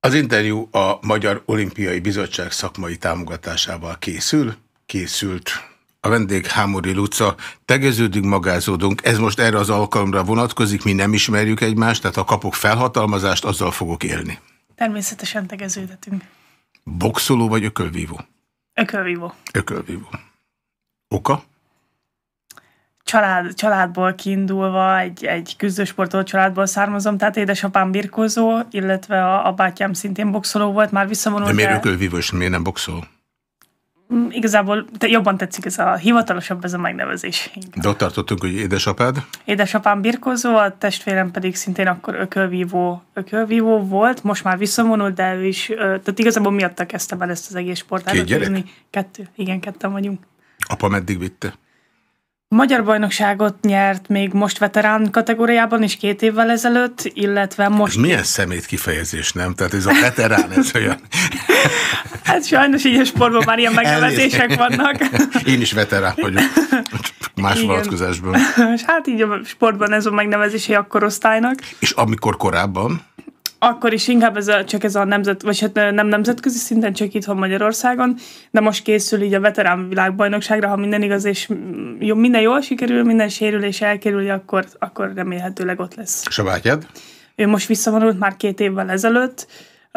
Az interjú a Magyar Olimpiai Bizottság szakmai támogatásával készül, készült. A vendég Hámori Luca, tegeződünk, magázódunk, ez most erre az alkalomra vonatkozik, mi nem ismerjük egymást, tehát ha kapok felhatalmazást, azzal fogok élni. Természetesen tegeződhetünk. Boxoló vagy ökölvívó? Ökölvívó. Ökölvívó. Oka? család, családból kiindulva, egy, egy küzdősportoló családból származom, tehát édesapám birkózó, illetve a, a bátyám szintén boxoló volt, már visszavonult. De miért el... ökölvívós, miért nem boxol? Mm, igazából te, jobban tetszik ez a hivatalosabb ez a megnevezés. Inkább. De ott tartottunk, hogy édesapád? Édesapám birkózó, a testvérem pedig szintén akkor ökölvívó, ökölvívó volt, most már visszavonult, de ő is, tehát igazából miatta kezdtem el ezt az egész sportát. Két gyerek? Kettő, igen, ketten vagyunk. Apa meddig vitte? Magyar bajnokságot nyert még most veterán kategóriában is két évvel ezelőtt, illetve most... Ez milyen szemét kifejezés, nem? Tehát ez a veterán, ez olyan... hát sajnos így a sportban már ilyen megnevezések vannak. Én is veterán vagyok. Más Igen. vonatkozásban. Hát így a sportban ez a megnevezési akkor osztálynak. És amikor korábban? akkor is inkább ez a, csak ez a nemzet, vagy hát nem nemzetközi szinten, csak itt van Magyarországon, de most készül így a veterán világbajnokságra, ha minden igaz, és mm, jó, minden jól sikerül, minden sérülés elkerülje, akkor, akkor remélhetőleg ott lesz. És a bátyád? Ő most visszavonult már két évvel ezelőtt,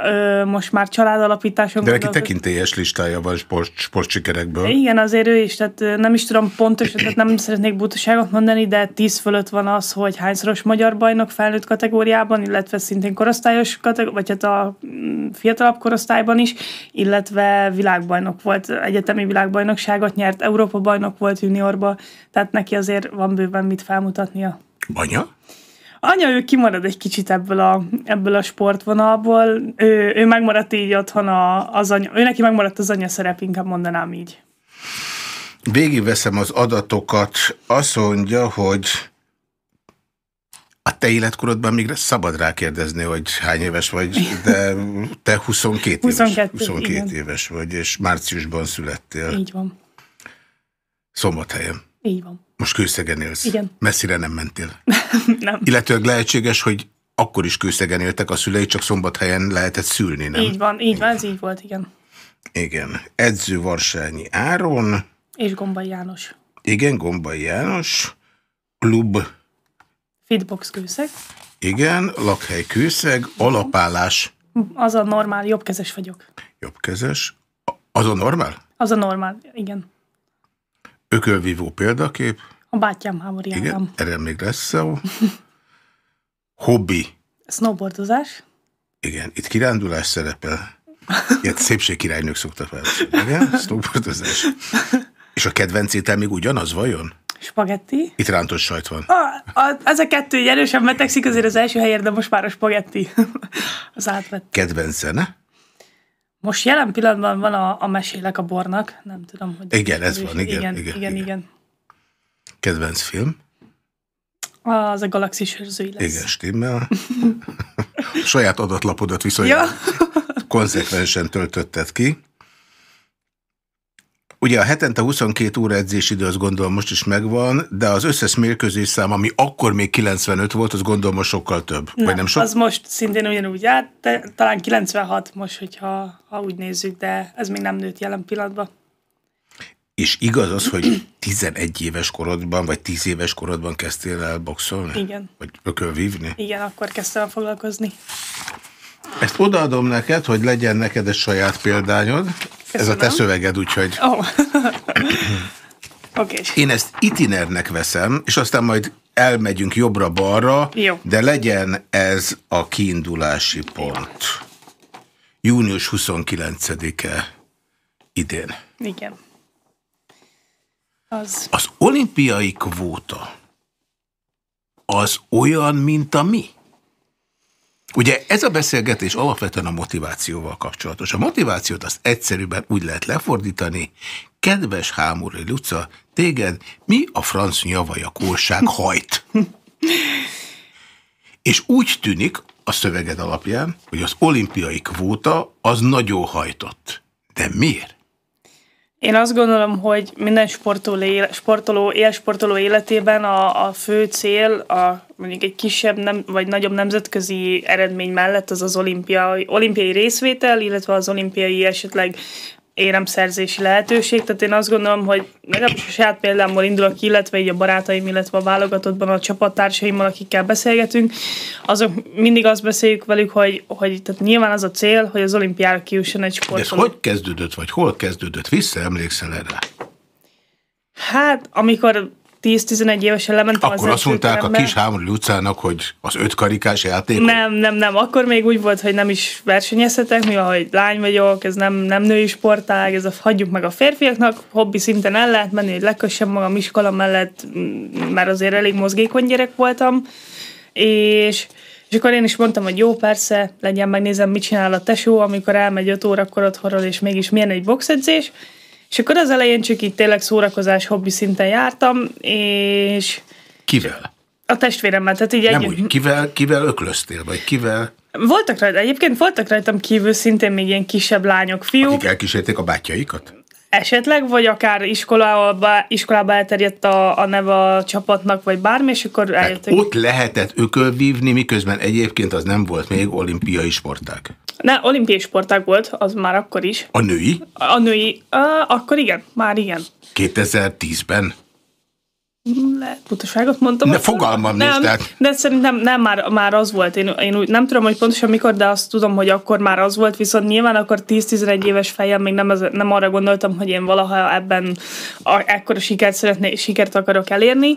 ö, most már családalapításon. De neki tekintélyes listája van sport, sikerekből. Igen, azért ő is, tehát nem is tudom pontosan, tehát nem szeretnék butaságot mondani, de tíz fölött van az, hogy hányszoros magyar bajnok felnőtt kategóriában, illetve szintén korosztályos kategóriában, vagy hát a mm, fiatalabb korosztályban is, illetve világbajnok volt, egyetemi világbajnokságot nyert, Európa bajnok volt juniorba, tehát neki azért van bőven mit felmutatnia. Anya? Anya, ő kimarad egy kicsit ebből a, ebből a sportvonalból. Ő, ő megmaradt így otthon a, az anya, ő neki megmaradt az anya szerep, inkább mondanám így. Végigveszem az adatokat. Azt mondja, hogy a te életkorodban még szabad rákérdezni, hogy hány éves vagy, de te 22, 22 éves, 22 igen. éves vagy, és márciusban születtél. Így van. Szombathelyen. Így van. Most kőszegen élsz. Igen. Messzire nem mentél. nem. Illetőleg lehetséges, hogy akkor is kőszegen éltek a szülei, csak szombathelyen lehetett szülni, nem? Így van, így van, ez így volt, igen. Igen. Edző Varsányi Áron. És Gombai János. Igen, Gombai János. Klub. Fitbox kőszeg. Igen, lakhely kőszeg, alapállás. Az a normál, jobbkezes vagyok. Jobbkezes. Az a normál? Az a normál, igen. Ökölvívó példakép. A bátyám háborjában. Igen, erre még lesz szó. Hobbi. Snowboardozás. Igen, itt kirándulás szerepel. Ilyet szépségkirálynők szokta fel, Igen, snowboardozás. És a kedvenc étel még ugyanaz vajon? Spagetti. Itt rántott sajt van. A, a, ez a kettő egy erősen betegszik azért az első helyért, de most már a spagetti az átvett. Kedvenc zene? Most jelen pillanatban van a, a Mesélek a bornak, nem tudom, hogy... Igen, ez van, igen, igen, igen, igen. igen. igen. Kedvenc film? Az a galaxis őrzői lesz. Igen, stimmel. Saját adatlapodat viszonylag ja. konzekvensen töltötted ki. Ugye a hetente 22 óra edzésidő, az gondolom most is megvan, de az összes mérkőzés szám, ami akkor még 95 volt, az gondolom most sokkal több. Nem, vagy nem sok? az most szintén ugyanúgy át, talán 96 most, hogyha ha úgy nézzük, de ez még nem nőtt jelen pillanatban. És igaz az, hogy 11 éves korodban, vagy 10 éves korodban kezdtél el boxolni? Igen. Vagy ökölvívni? Igen, akkor kezdtem foglalkozni. Ezt odaadom neked, hogy legyen neked egy saját példányod. Köszönöm. Ez a te szöveged, úgyhogy... Oh. okay. Én ezt itinernek veszem, és aztán majd elmegyünk jobbra-balra, de legyen ez a kiindulási pont. Június 29-e idén. Igen. Az, az olimpiai kvóta az olyan, mint a mi? Ugye ez a beszélgetés alapvetően a motivációval kapcsolatos. A motivációt azt egyszerűbben úgy lehet lefordítani, kedves Hámúri Luca, téged mi a franc nyavajakóság hajt? És úgy tűnik a szöveged alapján, hogy az olimpiai kvóta az nagyon hajtott. De miért? Én azt gondolom, hogy minden sportoló, él, sportoló sportoló életében a, a fő cél, a mondjuk egy kisebb nem, vagy nagyobb nemzetközi eredmény mellett az az olimpia, olimpiai részvétel, illetve az olimpiai esetleg éremszerzési lehetőség, tehát én azt gondolom, hogy legalábbis a saját példámból indulok illetve így a barátaim, illetve a válogatottban a csapattársaimmal, akikkel beszélgetünk, azok mindig azt beszéljük velük, hogy, hogy tehát nyilván az a cél, hogy az olimpiára kiusson egy sportoló. De ez hogy kezdődött, vagy hol kezdődött? Visszaemlékszel erre? Hát, amikor 10-11 évesen lementem Akkor az azt mondták a kis Hámori utcának, hogy az ötkarikás játék? Nem, nem, nem. Akkor még úgy volt, hogy nem is versenyezhetek, mivel hogy lány vagyok, ez nem, nem női sportág, ez a, hagyjuk meg a férfiaknak, hobbi szinten el lehet menni, hogy lekössem magam iskola mellett, mert azért elég mozgékony gyerek voltam, és és akkor én is mondtam, hogy jó, persze, legyen, megnézem, mit csinál a tesó, amikor elmegy 5 órakor otthonról, és mégis milyen egy boxedzés, és akkor az elején csak így tényleg szórakozás, hobbi szinten jártam, és... Kivel? A testvéremmel, tehát így Nem együtt... úgy, kivel, kivel öklöztél, vagy kivel... Voltak rajta, egyébként voltak rajtam kívül szintén még ilyen kisebb lányok, fiúk. Akik elkísérték a bátyjaikat? esetleg, vagy akár iskolába, iskolába elterjedt a, a neve a csapatnak, vagy bármi, és akkor eljöttek. Ott lehetett ökölvívni, miközben egyébként az nem volt még olimpiai sportág. Ne, olimpiai sportág volt, az már akkor is. A női? A, a női, uh, akkor igen, már igen. 2010-ben? lehet butaságot mondtam. De fogalmam nem, nincs, tehát... De szerintem nem, már, már az volt. Én, én úgy nem tudom, hogy pontosan mikor, de azt tudom, hogy akkor már az volt, viszont nyilván akkor 10-11 éves fejjel még nem, az nem arra gondoltam, hogy én valaha ebben a, ekkora sikert szeretné, sikert akarok elérni.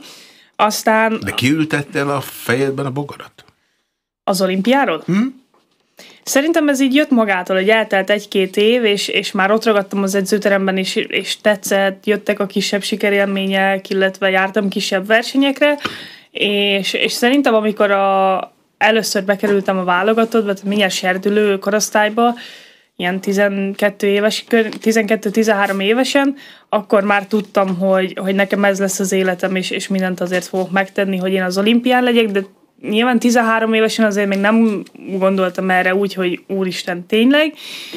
Aztán... De kiültettél a fejedben a bogarat? Az olimpiáról? Hm? Szerintem ez így jött magától, hogy eltelt egy-két év, és, és már ott ragadtam az edzőteremben, és, és tetszett, jöttek a kisebb sikerélmények, illetve jártam kisebb versenyekre, és, és szerintem amikor a, először bekerültem a válogatottba, tehát mindjárt serdülő korosztályba, ilyen 12 éves, 12-13 évesen, akkor már tudtam, hogy, hogy nekem ez lesz az életem, és, és mindent azért fogok megtenni, hogy én az olimpián legyek, de nyilván 13 évesen azért még nem gondoltam erre úgy, hogy úristen, tényleg.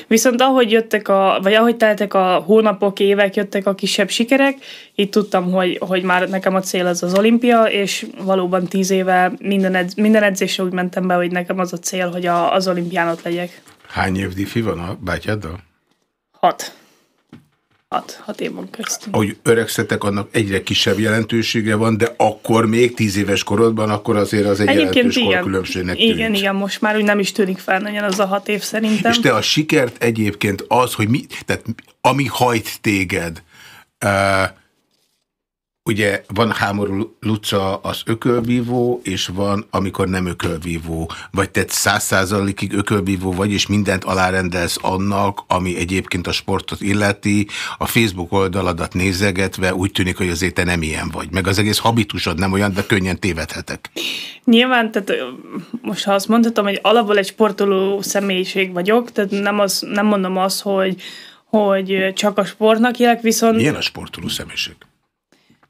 Viszont ahogy jöttek a, vagy ahogy teltek a hónapok, évek, jöttek a kisebb sikerek, itt tudtam, hogy, hogy már nekem a cél az az olimpia, és valóban 10 éve minden, edz, minden edzésre úgy mentem be, hogy nekem az a cél, hogy a, az olimpián ott legyek. Hány év diffi van a bátyáddal? Hat hat, hat évon köztünk. Ahogy öregszetek, annak egyre kisebb jelentősége van, de akkor még tíz éves korodban, akkor azért az egy Egyébként jelentős igen, tűnt. Igen, igen, most már úgy nem is tűnik fel nagyon az a hat év szerintem. És te a sikert egyébként az, hogy mi, tehát ami hajt téged, uh, Ugye van hámorú Luca az ökölvívó, és van, amikor nem ökölvívó. Vagy te száz százalékig ökölvívó vagy, és mindent alárendelsz annak, ami egyébként a sportot illeti. A Facebook oldaladat nézegetve úgy tűnik, hogy azért te nem ilyen vagy. Meg az egész habitusod nem olyan, de könnyen tévedhetek. Nyilván, tehát most ha azt mondhatom, hogy alapból egy sportoló személyiség vagyok, tehát nem, az, nem mondom azt, hogy, hogy csak a sportnak élek, viszont... Milyen a sportoló személyiség?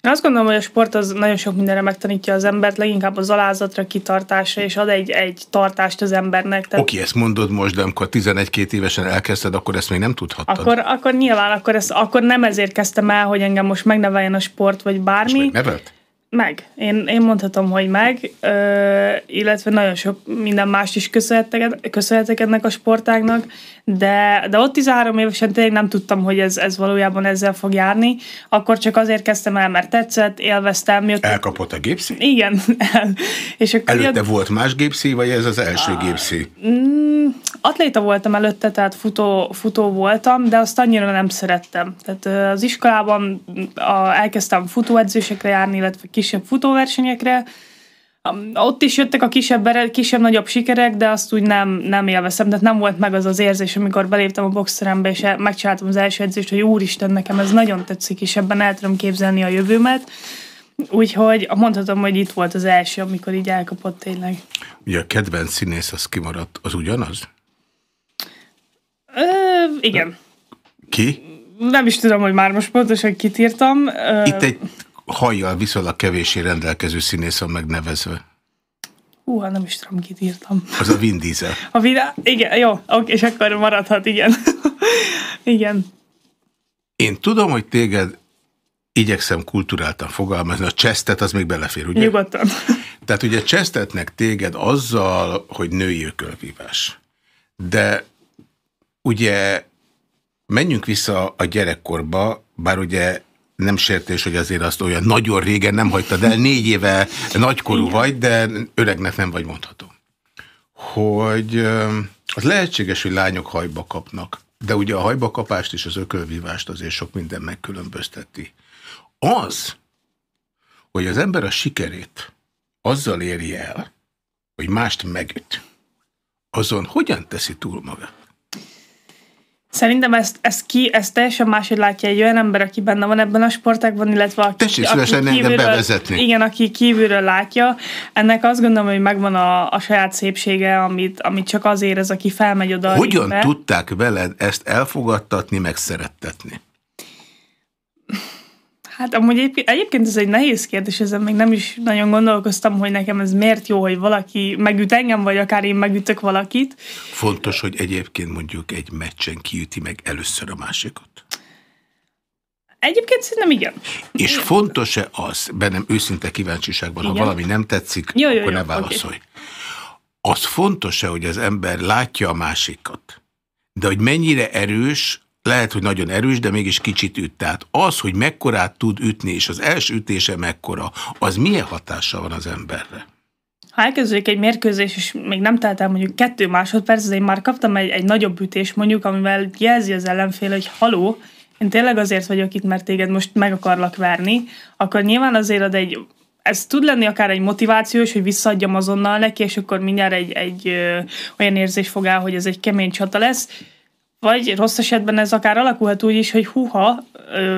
Azt gondolom, hogy a sport az nagyon sok mindenre megtanítja az embert, leginkább az alázatra, kitartásra, és ad egy, egy tartást az embernek. Tehát... Oké, ezt mondod most, de amikor 11-2 évesen elkezdted, akkor ezt még nem tudhattad. Akkor, akkor nyilván, akkor, ezt, akkor nem ezért kezdtem el, hogy engem most megneveljen a sport, vagy bármi. És megnevelt? Meg. Én, én mondhatom, hogy meg, ö, illetve nagyon sok minden mást is köszönhetek, köszönhetek ennek a sportágnak, de, de ott 13 évesen tényleg nem tudtam, hogy ez, ez valójában ezzel fog járni. Akkor csak azért kezdtem el, mert tetszett, élveztem. Miatt... Elkapott a gépszi? Igen. El. És akkor előtte miatt... volt más gépszi, vagy ez az első a... gépszi? Mm, atléta voltam előtte, tehát futó, futó voltam, de azt annyira nem szerettem. Tehát az iskolában mm, a, elkezdtem futóedzésekre járni, illetve kisebb futóversenyekre. Ott is jöttek a kisebb, kisebb-nagyobb sikerek, de azt úgy nem, nem élveztem. Tehát nem volt meg az az érzés, amikor beléptem a boxterembe, és megcsináltam az első edzést, hogy úristen, nekem ez nagyon tetszik, és ebben el tudom képzelni a jövőmet. Úgyhogy mondhatom, hogy itt volt az első, amikor így elkapott tényleg. Ugye a kedvenc színész az kimaradt, az ugyanaz? Ö, igen. Ki? Nem is tudom, hogy már most pontosan kitírtam. Itt egy hajjal viszonylag kevésé rendelkező színész van megnevezve. Hú, hát nem is tudom, kit írtam. Az a Vin Diesel. A Vin, igen, jó, oké, és akkor maradhat, igen. igen. Én tudom, hogy téged igyekszem kulturáltan fogalmazni, a csesztet az még belefér, ugye? Nyugodtan. Tehát ugye csesztetnek téged azzal, hogy női ökölvívás. De ugye menjünk vissza a gyerekkorba, bár ugye nem sértés, hogy azért azt olyan nagyon régen nem hagytad el, négy éve nagykorú Igen. vagy, de öregnek nem vagy mondható. Hogy az lehetséges, hogy lányok hajba kapnak, de ugye a hajba kapást és az ökölvívást azért sok minden megkülönbözteti. Az, hogy az ember a sikerét azzal éri el, hogy mást megüt, azon hogyan teszi túl magát? Szerintem ezt, ezt ki, ezt teljesen máshogy látja egy olyan ember, aki benne van ebben a sportákban, illetve aki, Tessék aki kívülről, bevezetni. Igen, aki kívülről látja. Ennek azt gondolom, hogy megvan a, a saját szépsége, amit, amit csak az érez, aki felmegy oda. Hogyan tudták veled ezt elfogadtatni, megszerettetni? Hát amúgy egyébként, ez egy nehéz kérdés, ezen még nem is nagyon gondolkoztam, hogy nekem ez miért jó, hogy valaki megüt engem, vagy akár én megütök valakit. Fontos, hogy egyébként mondjuk egy meccsen kiüti meg először a másikot. Egyébként szerintem igen. És fontos-e az, bennem őszinte kíváncsiságban, igen. ha valami nem tetszik, jó, jó, akkor jó, ne válaszolj. Okay. Az fontos-e, hogy az ember látja a másikat, de hogy mennyire erős lehet, hogy nagyon erős, de mégis kicsit üt. Tehát az, hogy mekkorát tud ütni, és az első ütése mekkora, az milyen hatása van az emberre? Ha elkezdődik egy mérkőzés, és még nem telt el mondjuk kettő másodperc, de én már kaptam egy, egy nagyobb ütést mondjuk, amivel jelzi az ellenfél, hogy haló, én tényleg azért vagyok itt, mert téged most meg akarlak verni, akkor nyilván azért ad egy ez tud lenni akár egy motivációs, hogy visszaadjam azonnal neki, és akkor mindjárt egy, egy ö, olyan érzés fog el, hogy ez egy kemény csata lesz, vagy rossz esetben ez akár alakulhat úgy is, hogy huha,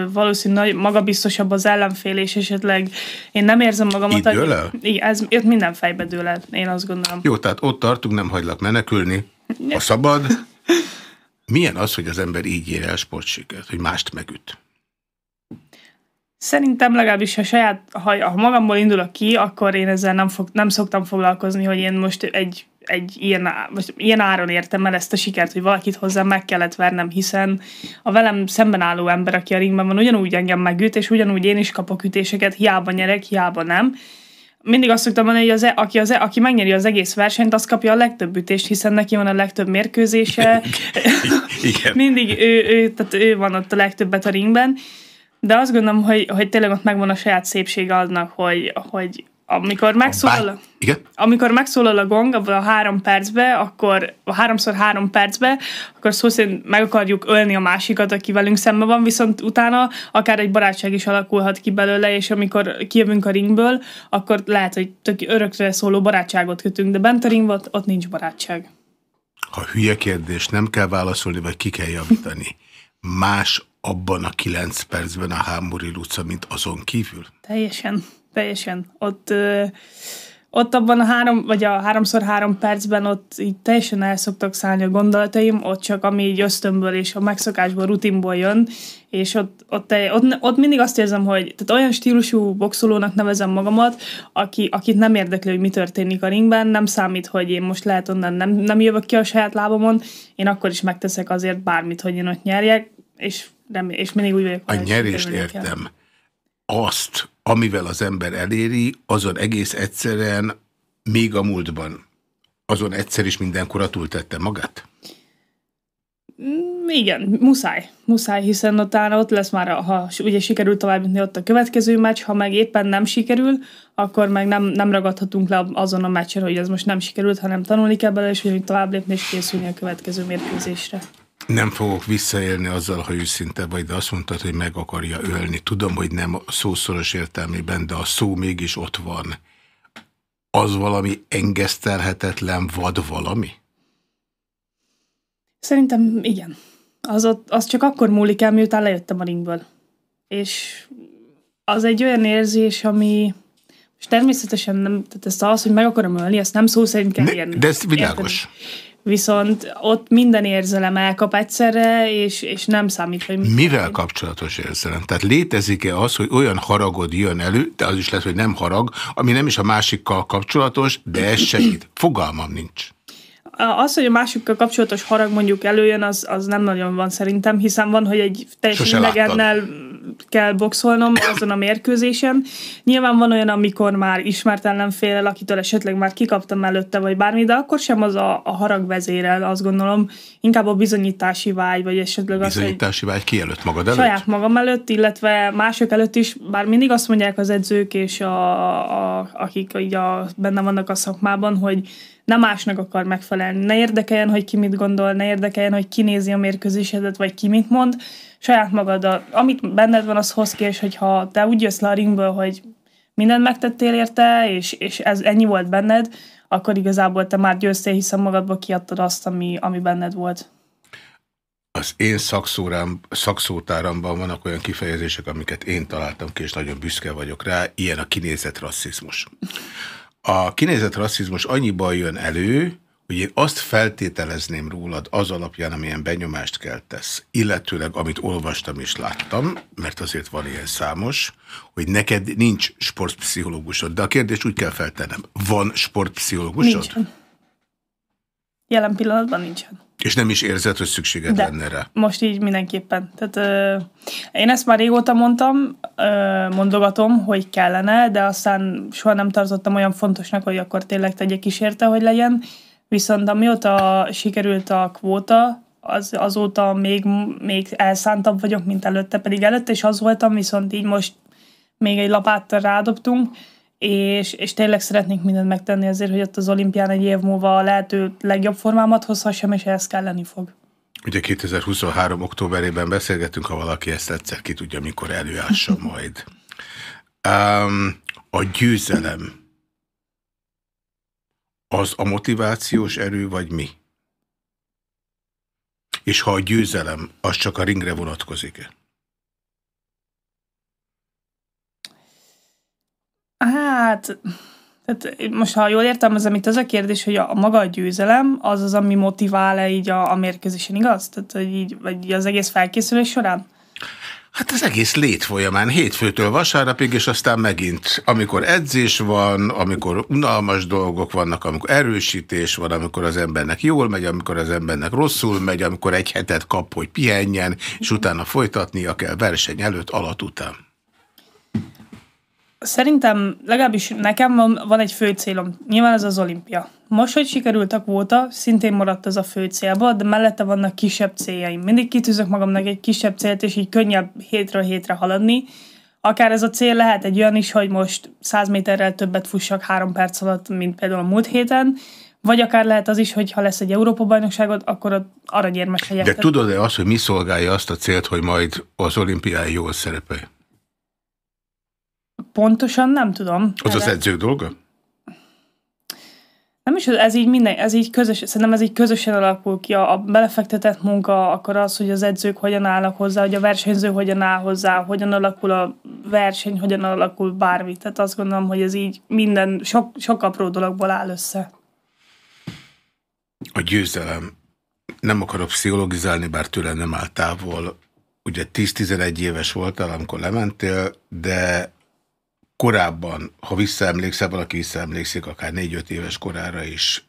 valószínűleg magabiztosabb az ellenfél, és esetleg én nem érzem magamat. Itt dől el? Igen, ez itt minden fejbe dől el, én azt gondolom. Jó, tehát ott tartunk, nem hagylak menekülni. A szabad. Milyen az, hogy az ember így ér el sportsikert, hogy mást megüt? Szerintem legalábbis, ha saját, ha, ha magamból indulok ki, akkor én ezzel nem, fog, nem szoktam foglalkozni, hogy én most egy egy ilyen, most ilyen áron értem el ezt a sikert, hogy valakit hozzá meg kellett vernem, hiszen a velem szemben álló ember, aki a ringben van, ugyanúgy engem megüt, és ugyanúgy én is kapok ütéseket, hiába nyerek, hiába nem. Mindig azt szoktam mondani, hogy az, e- aki, az, e- aki megnyeri az egész versenyt, az kapja a legtöbb ütést, hiszen neki van a legtöbb mérkőzése. Igen. Mindig ő, ő, tehát ő van ott a legtöbbet a ringben. De azt gondolom, hogy, hogy tényleg ott megvan a saját szépsége annak, hogy, hogy amikor megszólal, a, Igen? amikor megszólal a gong abban a három percbe, akkor a háromszor három percbe, akkor szó szerint meg akarjuk ölni a másikat, aki velünk szemben van, viszont utána akár egy barátság is alakulhat ki belőle, és amikor kijövünk a ringből, akkor lehet, hogy tök örökre szóló barátságot kötünk, de bent a ringban ott, ott nincs barátság. Ha hülye kérdés, nem kell válaszolni, vagy ki kell javítani. Más abban a kilenc percben a Hámori utca, mint azon kívül? Teljesen teljesen. Ott, ö, ott abban a három, vagy a háromszor három percben ott így teljesen elszoktak szállni a gondolataim, ott csak ami így ösztönből és a megszokásból, rutinból jön, és ott, ott, ott, ott mindig azt érzem, hogy tehát olyan stílusú boxolónak nevezem magamat, aki, akit nem érdekli, hogy mi történik a ringben, nem számít, hogy én most lehet onnan nem, nem jövök ki a saját lábamon, én akkor is megteszek azért bármit, hogy én ott nyerjek, és, remé- és mindig úgy vagyok. A nyerést értem. Kell. Azt, amivel az ember eléri, azon egész egyszeren, még a múltban, azon egyszer is mindenkor túltette magát? Mm, igen, muszáj. Muszáj, hiszen utána ott lesz már, ha ugye sikerül tovább jutni ott a következő meccs, ha meg éppen nem sikerül, akkor meg nem, nem ragadhatunk le azon a meccsen, hogy ez most nem sikerült, hanem tanulni kell bele, és hogy tovább lépni és készülni a következő mérkőzésre. Nem fogok visszaélni azzal, ha őszinte vagy, de azt mondtad, hogy meg akarja ölni. Tudom, hogy nem a szószoros értelmében, de a szó mégis ott van. Az valami engesztelhetetlen vad valami? Szerintem igen. Az, ott, az csak akkor múlik el, miután lejöttem a ringből. És az egy olyan érzés, ami... És természetesen nem, tehát ezt az, hogy meg akarom ölni, ezt nem szó szerint kell ne, érni. De ez világos. Érteni viszont ott minden érzelem elkap egyszerre, és, és nem számít, hogy... Mit Mivel én. kapcsolatos érzelem? Tehát létezik-e az, hogy olyan haragod jön elő, de az is lehet, hogy nem harag, ami nem is a másikkal kapcsolatos, de ez segít. Fogalmam nincs. Az, hogy a másikkal kapcsolatos harag mondjuk előjön, az, az nem nagyon van szerintem, hiszen van, hogy egy teljesen idegennel kell boxolnom azon a mérkőzésen. Nyilván van olyan, amikor már ismert ellenfélel, akitől esetleg már kikaptam előtte, vagy bármi, de akkor sem az a, a harag vezérel, azt gondolom, inkább a bizonyítási vágy, vagy esetleg az, Bizonyítási vágy ki előtt magad előtt? Saját magam előtt, illetve mások előtt is, bár mindig azt mondják az edzők, és a, a, akik így a, benne vannak a szakmában, hogy nem másnak akar megfelelni. Ne érdekeljen, hogy ki mit gondol, ne érdekeljen, hogy ki nézi a mérkőzésedet, vagy ki mit mond, saját magad, a, amit benned van, az hoz ki, és hogyha te úgy jössz le a ringből, hogy mindent megtettél érte, és, és ez ennyi volt benned, akkor igazából te már győztél, hiszen magadba kiadtad azt, ami, ami benned volt. Az én szakszórám, szakszótáramban vannak olyan kifejezések, amiket én találtam ki, és nagyon büszke vagyok rá. Ilyen a kinézett rasszizmus. A kinézett rasszizmus annyiban jön elő, hogy én azt feltételezném rólad az alapján, amilyen benyomást keltesz, illetőleg amit olvastam és láttam, mert azért van ilyen számos, hogy neked nincs sportpszichológusod, de a kérdést úgy kell feltennem, van sportpszichológusod? Nincsen. Jelen pillanatban nincsen. És nem is érzed, hogy szükséged De, lenne rá? most így mindenképpen. Tehát ö, én ezt már régóta mondtam, ö, mondogatom, hogy kellene, de aztán soha nem tartottam olyan fontosnak, hogy akkor tényleg tegyek is érte, hogy legyen. Viszont amióta sikerült a kvóta, az, azóta még, még elszántabb vagyok, mint előtte, pedig előtte is az voltam, viszont így most még egy lapáttal rádobtunk, és, és tényleg szeretnék mindent megtenni azért, hogy ott az olimpián egy év múlva a lehető legjobb formámat hozhassam, és ehhez kelleni fog. Ugye 2023. októberében beszélgetünk, ha valaki ezt egyszer ki tudja, mikor előássa majd. Um, a győzelem az a motivációs erő, vagy mi? És ha a győzelem, az csak a ringre vonatkozik-e? Hát, tehát most ha jól értelmezem, itt az a kérdés, hogy a, a maga a győzelem az az, ami motivál-e így a, a mérkőzésen, igaz? Tehát, hogy így, vagy így az egész felkészülés során? Hát az egész létfolyamán hétfőtől vasárnapig, és aztán megint, amikor edzés van, amikor unalmas dolgok vannak, amikor erősítés van, amikor az embernek jól megy, amikor az embernek rosszul megy, amikor egy hetet kap, hogy pihenjen, és utána folytatnia kell verseny előtt, alatt, után. Szerintem legalábbis nekem van, van egy fő célom. Nyilván ez az olimpia. Most, hogy sikerült a kvóta, szintén maradt az a fő célba, de mellette vannak kisebb céljaim. Mindig kitűzök magamnak egy kisebb célt, és így könnyebb hétről hétre haladni. Akár ez a cél lehet egy olyan is, hogy most 100 méterrel többet fussak három perc alatt, mint például a múlt héten, vagy akár lehet az is, hogy ha lesz egy európa bajnokságot akkor ott aranyérmes legyek. De tudod-e azt, hogy mi szolgálja azt a célt, hogy majd az olimpiáj jól szerepel? pontosan nem tudom. Az az edző dolga? Nem is, ez így minden, ez így közös, szerintem ez így közösen alakul ki. A, a belefektetett munka, akkor az, hogy az edzők hogyan állnak hozzá, hogy a versenyző hogyan áll hozzá, hogyan alakul a verseny, hogyan alakul bármi. Tehát azt gondolom, hogy ez így minden, sok, sok apró dologból áll össze. A győzelem. Nem akarok pszichologizálni, bár tőle nem áll távol. Ugye 10-11 éves voltál, amikor lementél, de korábban, ha visszaemlékszel, valaki visszaemlékszik, akár 4-5 éves korára is,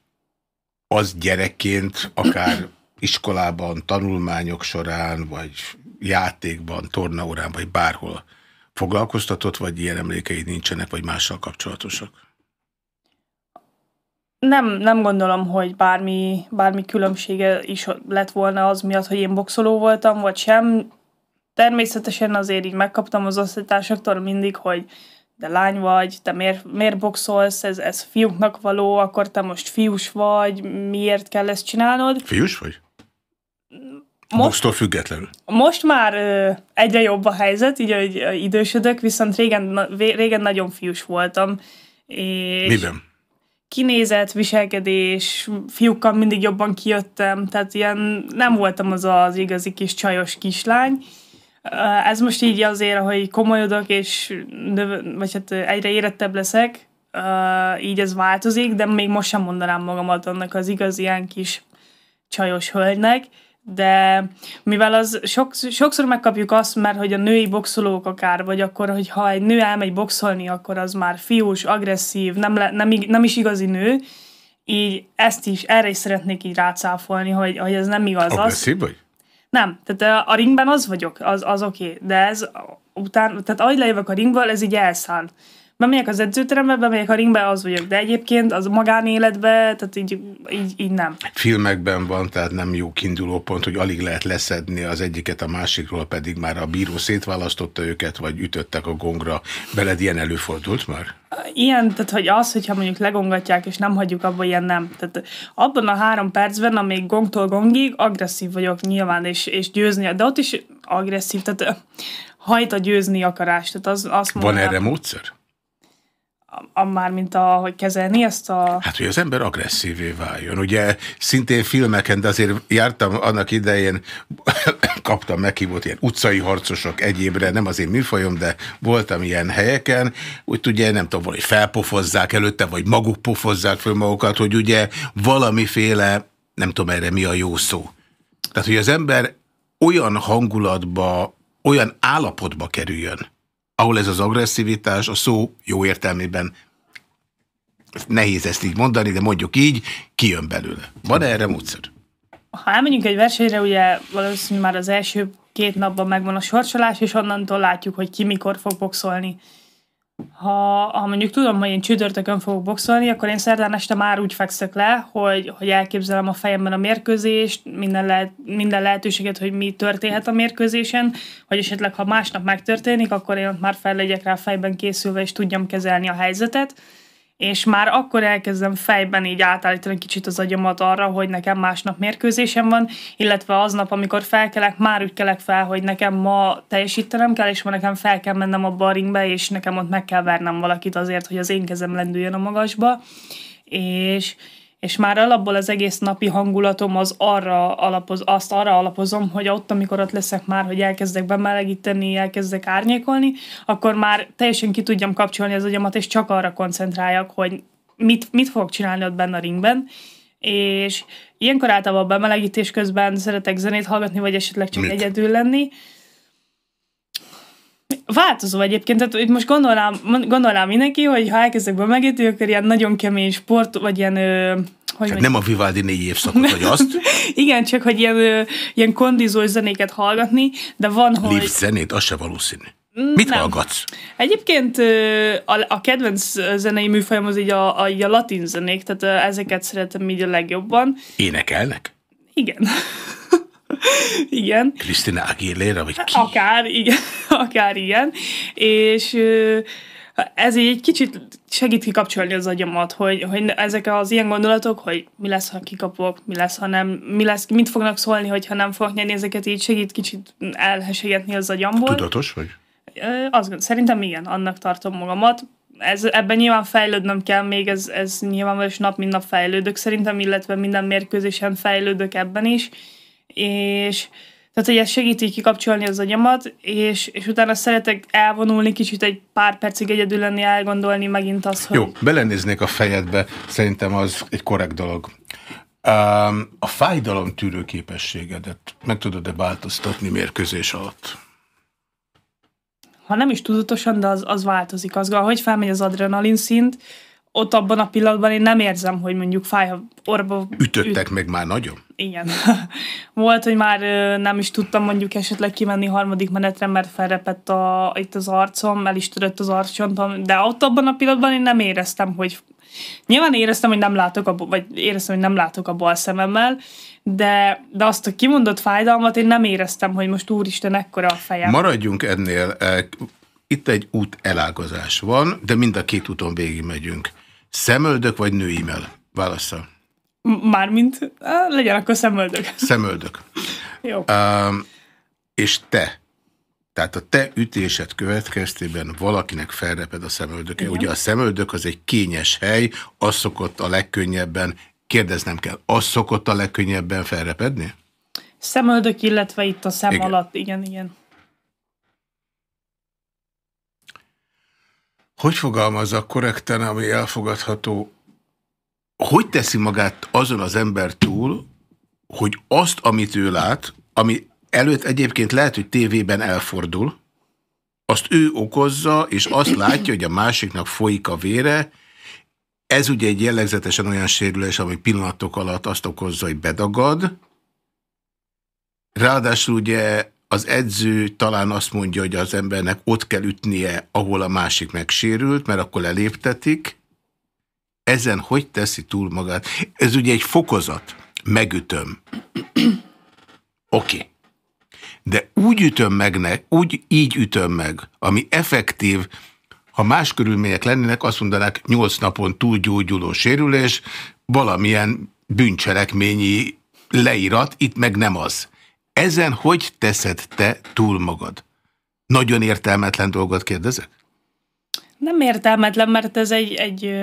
az gyerekként, akár iskolában, tanulmányok során, vagy játékban, tornaórán, vagy bárhol foglalkoztatott, vagy ilyen emlékeid nincsenek, vagy mással kapcsolatosak? Nem, nem gondolom, hogy bármi, bármi különbsége is lett volna az miatt, hogy én boxoló voltam, vagy sem. Természetesen azért így megkaptam az osztálytársaktól mindig, hogy de lány vagy, te miért, miért boxolsz, ez, ez fiúknak való, akkor te most fiús vagy, miért kell ezt csinálnod. Fiús vagy? Most, függetlenül. Most már ö, egyre jobb a helyzet, így hogy idősödök, viszont régen, na, régen nagyon fiús voltam. És Miben? Kinézet, viselkedés, fiúkkal mindig jobban kijöttem, tehát ilyen nem voltam az az igazi kis csajos kislány. Ez most így azért, hogy komolyodok, és növ- vagy hát egyre érettebb leszek, így ez változik, de még most sem mondanám magamat annak az igaz ilyen kis csajos hölgynek, de mivel az sokszor, sokszor megkapjuk azt, mert hogy a női boxolók akár, vagy akkor, hogy ha egy nő elmegy boxolni, akkor az már fiús, agresszív, nem, le, nem, nem is igazi nő, így ezt is, erre is szeretnék így rácáfolni, hogy, hogy ez nem igaz. Agresszív vagy? Nem, tehát a ringben az vagyok, az, az oké, okay, de ez után, tehát ahogy lejövök a ringből, ez így elszán bemegyek az edzőterembe, bemegyek a ringbe, az vagyok, de egyébként az magánéletbe, tehát így, így, így nem. Filmekben van, tehát nem jó kiinduló pont, hogy alig lehet leszedni az egyiket a másikról, pedig már a bíró szétválasztotta őket, vagy ütöttek a gongra. Beled ilyen előfordult már? Ilyen, tehát hogy az, hogyha mondjuk legongatják, és nem hagyjuk abba, ilyen nem. Tehát abban a három percben, amíg gongtól gongig, agresszív vagyok nyilván, és, és győzni, de ott is agresszív, tehát hajt a győzni akarást, Tehát az, azt mondanám, Van erre módszer? a, már mint a, hogy kezelni ezt a... Hát, hogy az ember agresszívé váljon. Ugye szintén filmeken, de azért jártam annak idején, kaptam meghívót ilyen utcai harcosok egyébre, nem az én műfajom, de voltam ilyen helyeken, úgy ugye nem tudom, hogy felpofozzák előtte, vagy maguk pofozzák föl magukat, hogy ugye valamiféle, nem tudom erre mi a jó szó. Tehát, hogy az ember olyan hangulatba, olyan állapotba kerüljön, ahol ez az agresszivitás a szó jó értelmében nehéz ezt így mondani, de mondjuk így, kijön belőle. Van -e erre módszer? Ha elmegyünk egy versenyre, ugye valószínűleg már az első két napban megvan a sorsolás, és onnantól látjuk, hogy ki mikor fog boxolni ha, ha mondjuk tudom, hogy én csütörtökön fogok boxolni, akkor én szerdán este már úgy fekszek le, hogy, hogy elképzelem a fejemben a mérkőzést, minden, lehet, minden lehetőséget, hogy mi történhet a mérkőzésen, vagy esetleg ha másnap megtörténik, akkor én ott már fel legyek rá fejben készülve, és tudjam kezelni a helyzetet és már akkor elkezdem fejben így átállítani kicsit az agyamat arra, hogy nekem másnap mérkőzésem van, illetve aznap, amikor felkelek, már úgy kelek fel, hogy nekem ma teljesítenem kell, és ma nekem fel kell mennem a ringbe, és nekem ott meg kell vernem valakit azért, hogy az én kezem lendüljön a magasba, és és már alapból az egész napi hangulatom az arra alapoz, azt arra alapozom, hogy ott, amikor ott leszek már, hogy elkezdek bemelegíteni, elkezdek árnyékolni, akkor már teljesen ki tudjam kapcsolni az agyamat, és csak arra koncentráljak, hogy mit, mit fogok csinálni ott benne a ringben, és ilyenkor általában bemelegítés közben szeretek zenét hallgatni, vagy esetleg csak mit? egyedül lenni, Változó egyébként, tehát most gondolnám, gondolnám mindenki, hogy ha elkezdek bemegíteni, akkor ilyen nagyon kemény sport, vagy ilyen ö, hogy hát nem a Vivaldi négy évszakot, vagy azt. Igen, csak hogy ilyen, ilyen kondizós zenéket hallgatni, de van, hogy... Lift zenét, az se valószínű. Mm, Mit nem. hallgatsz? Egyébként a, a kedvenc zenei műfajom az így a, a, így a latin zenék, tehát ezeket szeretem így a legjobban. Énekelnek? Igen. igen. Krisztina Aguilera, vagy ki? Akár, igen, akár ilyen. És ez így kicsit segít kikapcsolni az agyamat, hogy, hogy ezek az ilyen gondolatok, hogy mi lesz, ha kikapok, mi lesz, ha nem, mi lesz, mit fognak szólni, hogyha nem fogok nyerni, ezeket így segít kicsit elhesegetni az agyamból. Tudatos vagy? Azt szerintem igen, annak tartom magamat ez, ebben nyilván fejlődnöm kell még, ez, ez nyilván és nap mint nap fejlődök szerintem, illetve minden mérkőzésen fejlődök ebben is, és tehát, hogy ez segíti kikapcsolni az agyamat, és, és utána szeretek elvonulni kicsit egy pár percig egyedül lenni, elgondolni megint azt, hogy... Jó, belenéznék a fejedbe, szerintem az egy korrekt dolog. Um, a fájdalom tűrő képességedet meg tudod-e változtatni mérkőzés alatt? Ha nem is tudatosan, de az, az változik. Az, ahogy felmegy az adrenalin szint, ott abban a pillanatban én nem érzem, hogy mondjuk fáj, ha orba... Ütöttek üt... meg már nagyon? Igen. Volt, hogy már nem is tudtam mondjuk esetleg kimenni harmadik menetre, mert felrepett a, itt az arcom, el is törött az arcsontom, de ott abban a pillanatban én nem éreztem, hogy Nyilván éreztem, hogy nem látok a, vagy éreztem, hogy nem látok a bal szememmel, de, de azt a kimondott fájdalmat én nem éreztem, hogy most úristen, ekkora a fejem. Maradjunk ennél. Eh, itt egy út elágazás van, de mind a két úton végig megyünk. Szemöldök vagy nőimmel? Válassza. Mármint, legyen akkor szemöldök. Szemöldök. Jó. Um, és te? Tehát a te ütésed következtében valakinek felreped a szemöldöke. Igen. Ugye a szemöldök az egy kényes hely, az szokott a legkönnyebben, kérdeznem kell, az szokott a legkönnyebben felrepedni? Szemöldök, illetve itt a szem igen. alatt, igen, igen. hogy fogalmazza korrekten, ami elfogadható, hogy teszi magát azon az ember túl, hogy azt, amit ő lát, ami előtt egyébként lehet, hogy tévében elfordul, azt ő okozza, és azt látja, hogy a másiknak folyik a vére, ez ugye egy jellegzetesen olyan sérülés, ami pillanatok alatt azt okozza, hogy bedagad. Ráadásul ugye az edző talán azt mondja, hogy az embernek ott kell ütnie, ahol a másik megsérült, mert akkor eléptetik. Ezen hogy teszi túl magát? Ez ugye egy fokozat. Megütöm. Oké. Okay. De úgy ütöm meg, ne, úgy így ütöm meg, ami effektív, ha más körülmények lennének, azt mondanák, 8 napon túl gyógyuló sérülés, valamilyen bűncselekményi leírat, itt meg nem az. Ezen hogy teszed te túl magad? Nagyon értelmetlen dolgot kérdezek? Nem értelmetlen, mert ez egy, egy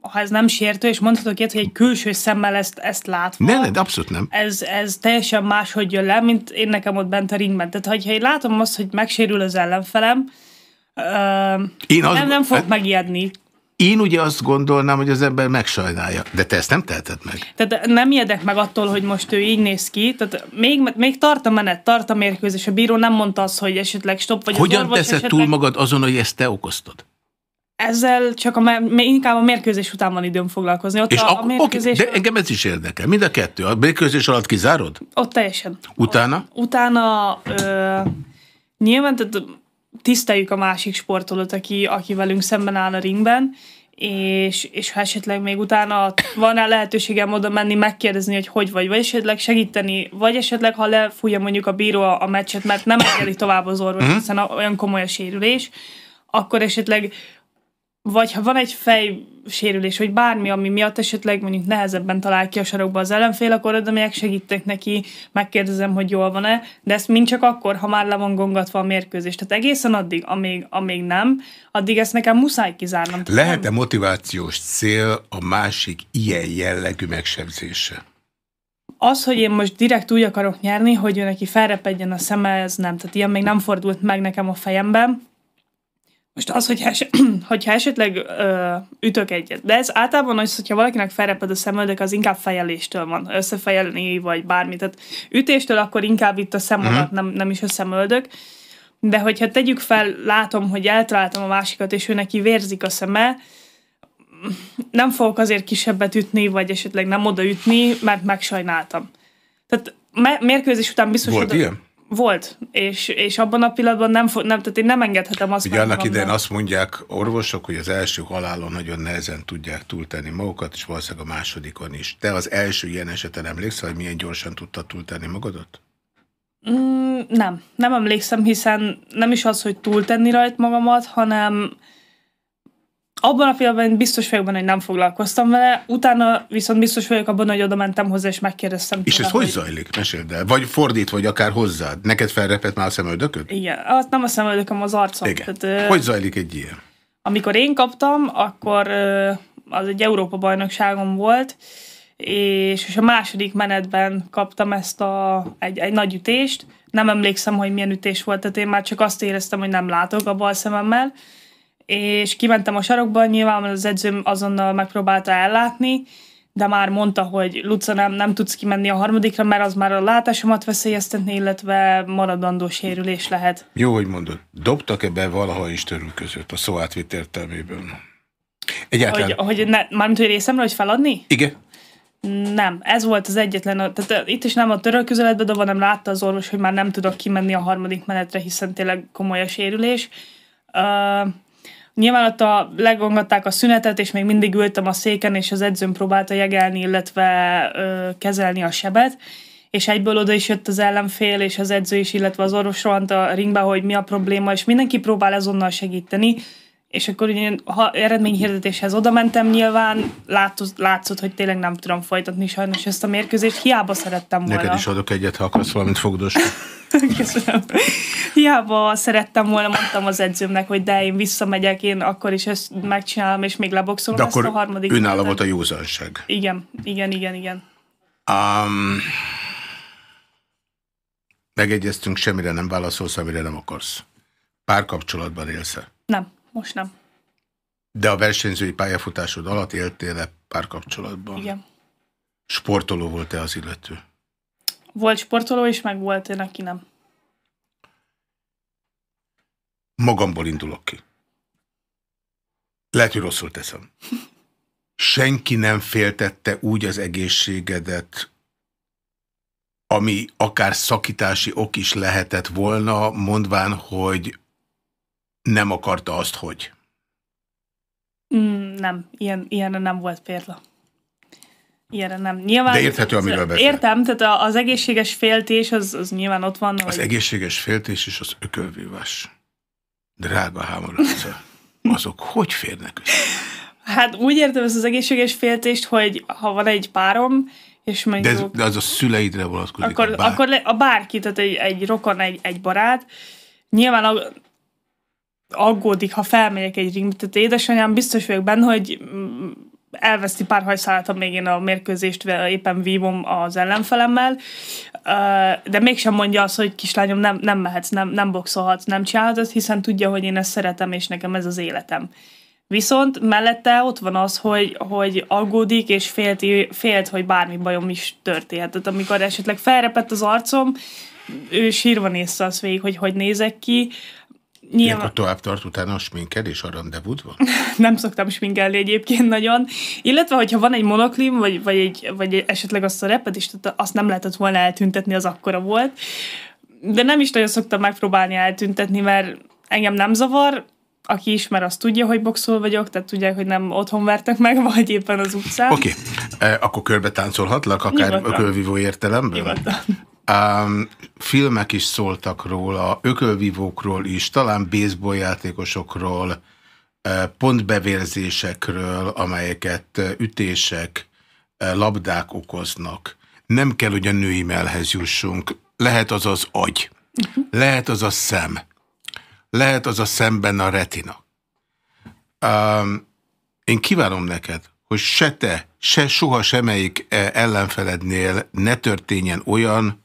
ha ez nem sértő, és mondhatok ilyet, hogy egy külső szemmel ezt, ezt látva. Nem, nem, abszolút nem. Ez, ez teljesen máshogy jön le, mint én nekem ott bent a ringben. Tehát, ha én látom azt, hogy megsérül az ellenfelem, Uh, én az, nem, nem fog hát- megijedni. Én ugye azt gondolnám, hogy az ember megsajnálja, de te ezt nem teheted meg. Tehát nem ijedek meg attól, hogy most ő így néz ki, tehát még, még tart a menet, tart a mérkőzés, a bíró nem mondta azt, hogy esetleg stop, vagy Hogyan orvos teszed esetleg... túl magad azon, hogy ezt te okoztad? Ezzel csak a, inkább a mérkőzés után van időm foglalkozni. Ott És a, a mérkőzés okay, de engem ez is érdekel, mind a kettő. A mérkőzés alatt kizárod? Ott teljesen. Utána? Utána ö, nyilván, tehát tiszteljük a másik sportolót, aki, aki velünk szemben áll a ringben, és, és ha esetleg még utána van-e lehetőségem oda menni, megkérdezni, hogy hogy vagy, vagy esetleg segíteni, vagy esetleg, ha lefújja mondjuk a bíró a, a meccset, mert nem engedi tovább az orvos, mhm. hiszen olyan komoly a sérülés, akkor esetleg vagy ha van egy fejsérülés, vagy bármi, ami miatt esetleg mondjuk nehezebben talál ki a sarokba az ellenfél, akkor oda még segítek neki, megkérdezem, hogy jól van-e, de ezt mind csak akkor, ha már le van gongatva a mérkőzés. Tehát egészen addig, amíg, amíg nem, addig ezt nekem muszáj kizárnom. Lehet-e motivációs cél a másik ilyen jellegű megsebzése? az, hogy én most direkt úgy akarok nyerni, hogy ő neki felrepedjen a szeme, ez nem. Tehát ilyen még nem fordult meg nekem a fejemben. Most az, hogyha, es- hogyha esetleg ö, ütök egyet, de ez általában az, hogyha valakinek felreped a szemöldök, az inkább fejeléstől van, összefejelni vagy bármi. Tehát ütéstől akkor inkább itt a uh-huh. nem, nem is a szemöldök. De hogyha tegyük fel, látom, hogy eltaláltam a másikat, és ő neki vérzik a szeme, nem fogok azért kisebbet ütni, vagy esetleg nem odaütni, mert megsajnáltam. Tehát mérkőzés után biztos... Volt oda... ilyen? Volt, és, és abban a pillanatban nem, nem, tehát én nem engedhetem azt. Ugye annak idején azt mondják orvosok, hogy az első halálon nagyon nehezen tudják túltenni magukat, és valószínűleg a másodikon is. Te az első ilyen eseten emlékszel, hogy milyen gyorsan tudtad túltenni magadat? Mm, nem, nem emlékszem, hiszen nem is az, hogy túltenni rajt magamat, hanem abban a pillanatban biztos vagyok benne, hogy nem foglalkoztam vele, utána viszont biztos vagyok abban, hogy oda mentem hozzá, és megkérdeztem. És tőle, ez hogy, hogy zajlik? Meséld el. Vagy fordít vagy akár hozzád. Neked felrepett már a szemöldököd? Igen, Az nem a szemöldököm, az arcom. Igen. Tehát, hogy zajlik egy ilyen? Amikor én kaptam, akkor az egy Európa-bajnokságom volt, és, és a második menetben kaptam ezt a, egy, egy nagy ütést. Nem emlékszem, hogy milyen ütés volt, tehát én már csak azt éreztem, hogy nem látok a bal szememmel, és kimentem a sarokban, nyilván az edzőm azonnal megpróbálta ellátni, de már mondta, hogy Luca nem, nem tudsz kimenni a harmadikra, mert az már a látásomat veszélyeztetni, illetve maradandó sérülés lehet. Jó, hogy mondod. Dobtak-e be valaha is törül között a szó átvét értelmében? Egyáltalán... Hogy, hogy ne, mármint, hogy részemre, hogy feladni? Igen. Nem, ez volt az egyetlen, tehát itt is nem a török közeledbe dobva, nem látta az orvos, hogy már nem tudok kimenni a harmadik menetre, hiszen tényleg komoly a sérülés. Uh, Nyilván ott a, legongatták a szünetet, és még mindig ültem a széken, és az edzőm próbálta jegelni, illetve ö, kezelni a sebet, és egyből oda is jött az ellenfél, és az edző is, illetve az orvos rohant a ringbe, hogy mi a probléma, és mindenki próbál azonnal segíteni, és akkor ugye, ha eredményhirdetéshez oda mentem, nyilván látszott, látszott, hogy tényleg nem tudom folytatni sajnos ezt a mérkőzést, hiába szerettem volna. Neked is adok egyet, ha akarsz valamit fogdosni. Köszönöm. Hiába szerettem volna, mondtam az edzőmnek, hogy de én visszamegyek, én akkor is ezt megcsinálom, és még leboxolom de ezt akkor a harmadik. önálló volt a józanság. Igen, igen, igen, igen. Um, megegyeztünk, semmire nem válaszolsz, amire nem akarsz. Párkapcsolatban élsz-e? Nem, most nem. De a versenyzői pályafutásod alatt éltél-e párkapcsolatban? Igen. Sportoló volt-e az illető? volt sportoló is, meg volt én, aki nem. Magamból indulok ki. Lehet, hogy rosszul teszem. Senki nem féltette úgy az egészségedet, ami akár szakítási ok is lehetett volna, mondván, hogy nem akarta azt, hogy. Mm, nem, ilyen, ilyenre nem volt példa. Ilyenre nem. Nyilván, De érthető, amiről beszél. Értem, tehát az egészséges féltés az, az nyilván ott van. Az vagy... egészséges féltés és az ökölvívás. Drága hámorlása. Azok hogy férnek össze? Hát úgy értem ezt az egészséges féltést, hogy ha van egy párom, és mondjuk... De, ez, de az a szüleidre vonatkozik. Akkor, a, bár... akkor le, a bárki, tehát egy, egy rokon, egy, egy barát, nyilván a, aggódik, ha felmegyek egy ringbe. Tehát édesanyám biztos vagyok benne, hogy elveszti pár hajszálát, még én a mérkőzést éppen vívom az ellenfelemmel, de mégsem mondja azt, hogy kislányom, nem, nem mehetsz, nem, nem boxolhatsz, nem csinálhatsz, hiszen tudja, hogy én ezt szeretem, és nekem ez az életem. Viszont mellette ott van az, hogy, hogy aggódik, és félt, félt, hogy bármi bajom is történhet. Tehát amikor esetleg felrepett az arcom, ő sírva nézte azt végig, hogy hogy nézek ki, uh, Nyilván... Ilyenkor tovább tart utána a sminkelés, a rendezvúd van? nem szoktam sminkelni egyébként nagyon. Illetve, hogyha van egy monoklim, vagy, vagy, egy, vagy esetleg azt a repet is, azt nem lehetett volna eltüntetni, az akkora volt. De nem is nagyon szoktam megpróbálni eltüntetni, mert engem nem zavar, aki ismer, az tudja, hogy boxol vagyok, tehát tudják, hogy nem otthon vertek meg, vagy éppen az utcán. Oké, okay. Eh, e, akkor körbe táncolhatlak, akár Nyugodtan. körvívó értelemben? Nyugodtan. Um, filmek is szóltak róla, ökölvívókról is, talán baseballjátékosokról, e, pontbevérzésekről, amelyeket e, ütések, e, labdák okoznak. Nem kell, hogy a női melhez jussunk. Lehet az az agy, mhm. lehet az a szem, lehet az a szemben a retina. Um, én kívánom neked, hogy se te, se soha semmelyik ellenfelednél ne történjen olyan,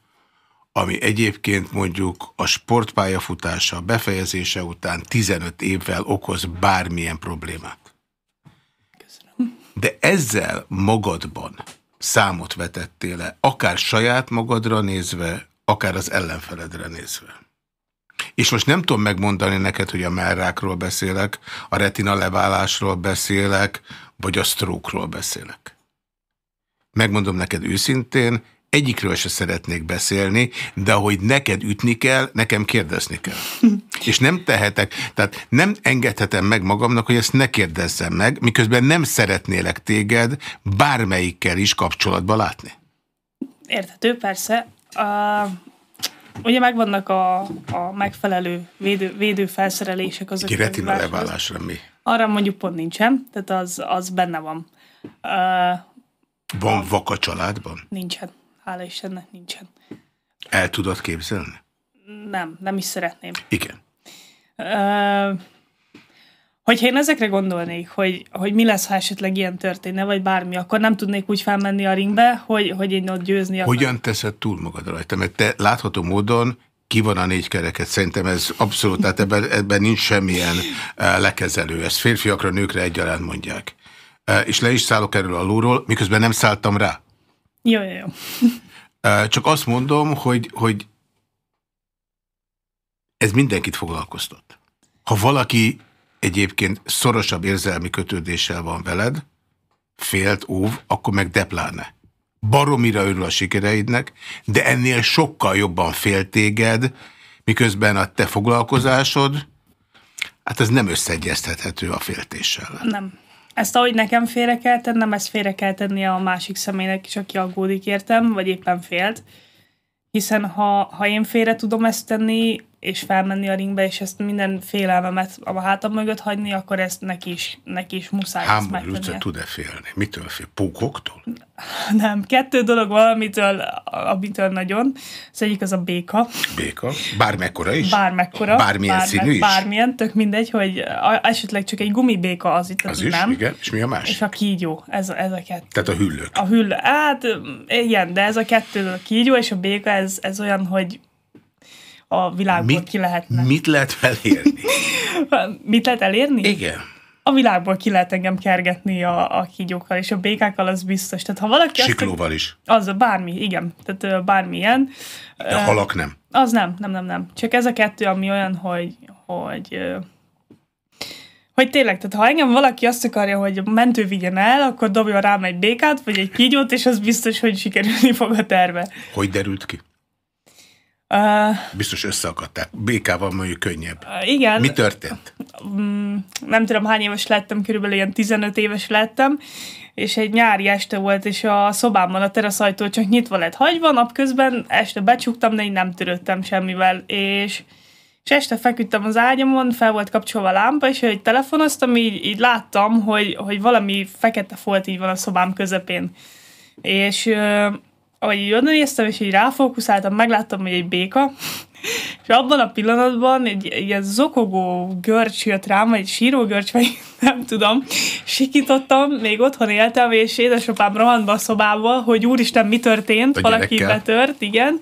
ami egyébként mondjuk a sportpályafutása befejezése után 15 évvel okoz bármilyen problémát. De ezzel magadban számot vetettél -e, akár saját magadra nézve, akár az ellenfeledre nézve. És most nem tudom megmondani neked, hogy a merrákról beszélek, a retina leválásról beszélek, vagy a sztrókról beszélek. Megmondom neked őszintén, egyikről se szeretnék beszélni, de hogy neked ütni kell, nekem kérdezni kell. És nem tehetek, tehát nem engedhetem meg magamnak, hogy ezt ne kérdezzem meg, miközben nem szeretnélek téged bármelyikkel is kapcsolatba látni. Érthető, persze. Uh, ugye megvannak a, a megfelelő védő, védőfelszerelések. Azok Kiretina leválásra mi? Arra mondjuk pont nincsen, tehát az, az benne van. Uh, van vak a családban? Nincsen hála Istennek nincsen. El tudod képzelni? Nem, nem is szeretném. Igen. hogyha én ezekre gondolnék, hogy, hogy mi lesz, ha esetleg ilyen történne, vagy bármi, akkor nem tudnék úgy felmenni a ringbe, hogy, hogy én ott győzni akar. Hogyan teszed túl magad rajta? Mert te látható módon ki van a négy kereket. Szerintem ez abszolút, tehát ebben, ebben nincs semmilyen lekezelő. Ezt férfiakra, nőkre egyaránt mondják. És le is szállok erről a lóról, miközben nem szálltam rá. Jó, jó, jó. Csak azt mondom, hogy, hogy ez mindenkit foglalkoztat. Ha valaki egyébként szorosabb érzelmi kötődéssel van veled, félt, óv, akkor meg depláne. Baromira örül a sikereidnek, de ennél sokkal jobban fél téged, miközben a te foglalkozásod, hát ez nem összeegyeztethető a féltéssel. Nem ezt ahogy nekem félre kell tennem, ezt félre kell tenni a másik személynek is, aki aggódik értem, vagy éppen félt. Hiszen ha, ha én félre tudom ezt tenni, és felmenni a ringbe, és ezt minden félelmemet a hátam mögött hagyni, akkor ezt neki is, neki is muszáj Hámor Luce tud-e félni? Mitől fél? Pókoktól? Nem, kettő dolog valamitől, amitől nagyon. Az egyik az a béka. Béka? Bármekkora is? Bármekkora. Bármilyen bármek, színű is? Bármilyen, tök mindegy, hogy esetleg csak egy gumibéka az itt, az, az is, nem. igen. És mi a más? És a kígyó, ez, ez a kettő. Tehát a hüllők. A hüllő, hát igen, de ez a kettő, a kígyó és a béka, ez, ez olyan, hogy a világból mit, ki lehetne. Mit lehet elérni? mit lehet elérni? Igen. A világból ki lehet engem kergetni a, a kígyókkal, és a békákkal az biztos. Tehát ha valaki... Siklóval azt, is. Az bármi, igen. Tehát bármilyen. De a halak nem. Az nem, nem, nem, nem. Csak ez a kettő, ami olyan, hogy, hogy hogy tényleg, tehát ha engem valaki azt akarja, hogy a mentő vigyen el, akkor dobja rám egy békát, vagy egy kígyót, és az biztos, hogy sikerülni fog a terve. Hogy derült ki? Uh, Biztos összeakadták. Békával mondjuk könnyebb. Uh, igen. Mi történt? Um, nem tudom, hány éves lettem, körülbelül ilyen 15 éves lettem, és egy nyári este volt, és a szobámban a teraszajtó csak nyitva lett hagyva, napközben este becsuktam, de én nem törődtem semmivel, és és este feküdtem az ágyamon, fel volt kapcsolva a lámpa, és hogy telefonoztam, így, így láttam, hogy, hogy valami fekete folt így van a szobám közepén. És ahogy így néztem, és így ráfókuszáltam, megláttam, hogy egy béka, és abban a pillanatban egy ilyen zokogó görcs jött rám, vagy síró görcs, vagy nem tudom. Sikítottam, még otthon éltem, és édesapám rohant be a szobába, hogy úristen, mi történt, a valaki gyerekkel. betört, igen.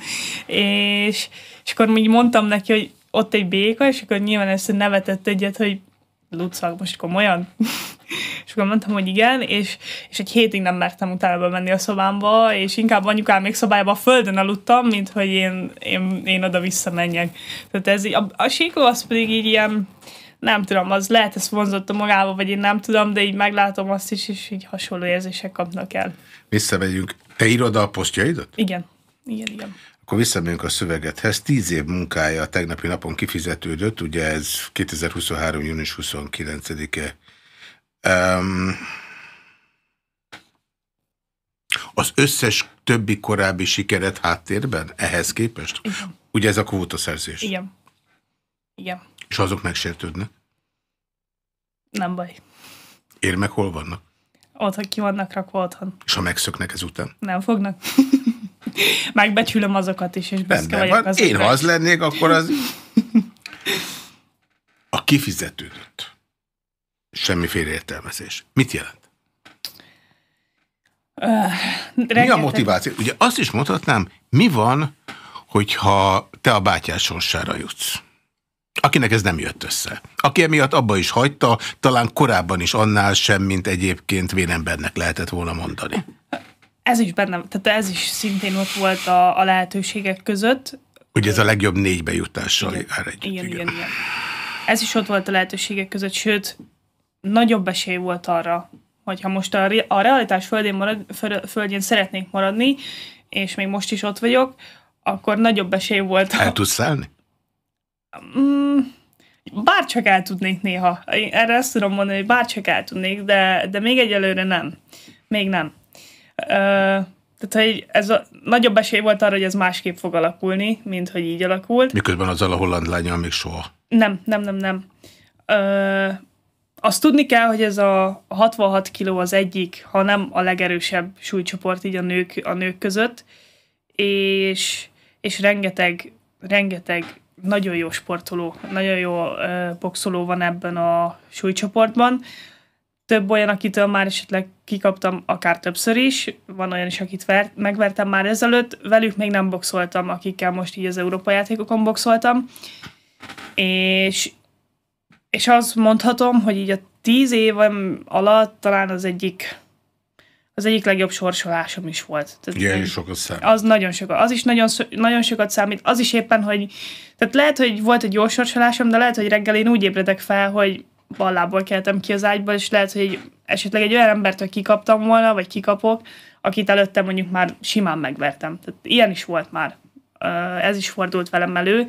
És, és akkor így mondtam neki, hogy ott egy béka, és akkor nyilván ezt nevetett egyet, hogy Lucag, most komolyan? és akkor mondtam, hogy igen, és, és egy hétig nem mertem utána menni a szobámba, és inkább anyukám még szobájába a földön aludtam, mint hogy én, én, én oda visszamenjek. Tehát ez így, a, a síkó az pedig így ilyen, nem tudom, az lehet, ez vonzotta magába, vagy én nem tudom, de így meglátom azt is, és így hasonló érzések kapnak el. Visszamegyünk. Te írod a posztjaidat? Igen. Igen, igen. Akkor visszamegyünk a szövegethez. Tíz év munkája a tegnapi napon kifizetődött, ugye ez 2023. június 29-e. Um, az összes többi korábbi sikeret háttérben ehhez képest? Igen. Ugye ez a kvótaszerzés? Igen. Igen. És azok megsértődnek? Nem baj. Érmek hol vannak? hogy ki vannak rakva otthon. És ha megszöknek ezután? Nem fognak. Megbecsülöm azokat is, és büszke vagyok van. Én, ha az lennék, akkor az a kifizetődött. Semmiféle értelmezés. Mit jelent? Uh, mi a motiváció? Ugye azt is mondhatnám, mi van, hogyha te a bátyás sorsára jutsz? Akinek ez nem jött össze. Aki emiatt abba is hagyta, talán korábban is annál sem, mint egyébként vénembernek lehetett volna mondani ez is benne, tehát ez is szintén ott volt a, a lehetőségek között. Ugye ez a legjobb négybe jutással igen, jár együtt. Igen, igen, igen. Ez is ott volt a lehetőségek között, sőt, nagyobb esély volt arra, hogyha most a, a realitás földén, marad, földjén szeretnék maradni, és még most is ott vagyok, akkor nagyobb esély volt. El tudsz szállni? Mm, bárcsak el tudnék néha. Erre ezt tudom mondani, hogy bárcsak el tudnék, de, de még egyelőre nem. Még nem tehát hogy ez a, nagyobb esély volt arra, hogy ez másképp fog alakulni, mint hogy így alakult. Miközben az a holland lányal még soha. Nem, nem, nem, nem. Ö, azt tudni kell, hogy ez a 66 kiló az egyik, ha nem a legerősebb súlycsoport így a nők, a nők között, és, és rengeteg, rengeteg nagyon jó sportoló, nagyon jó ö, boxoló van ebben a súlycsoportban, több olyan, akitől már esetleg kikaptam akár többször is, van olyan is, akit vert, megvertem már ezelőtt, velük még nem boxoltam, akikkel most így az Európa játékokon boxoltam, és, és azt mondhatom, hogy így a tíz évem alatt talán az egyik az egyik legjobb sorsolásom is volt. Tehát igen is sokat számít. Az nagyon sokat. Az is nagyon, nagyon sokat számít. Az is éppen, hogy tehát lehet, hogy volt egy jó sorsolásom, de lehet, hogy reggel én úgy ébredek fel, hogy ballából keltem ki az ágyból, és lehet, hogy egy, esetleg egy olyan hogy kikaptam volna, vagy kikapok, akit előtte mondjuk már simán megvertem. Tehát ilyen is volt már. Ez is fordult velem elő.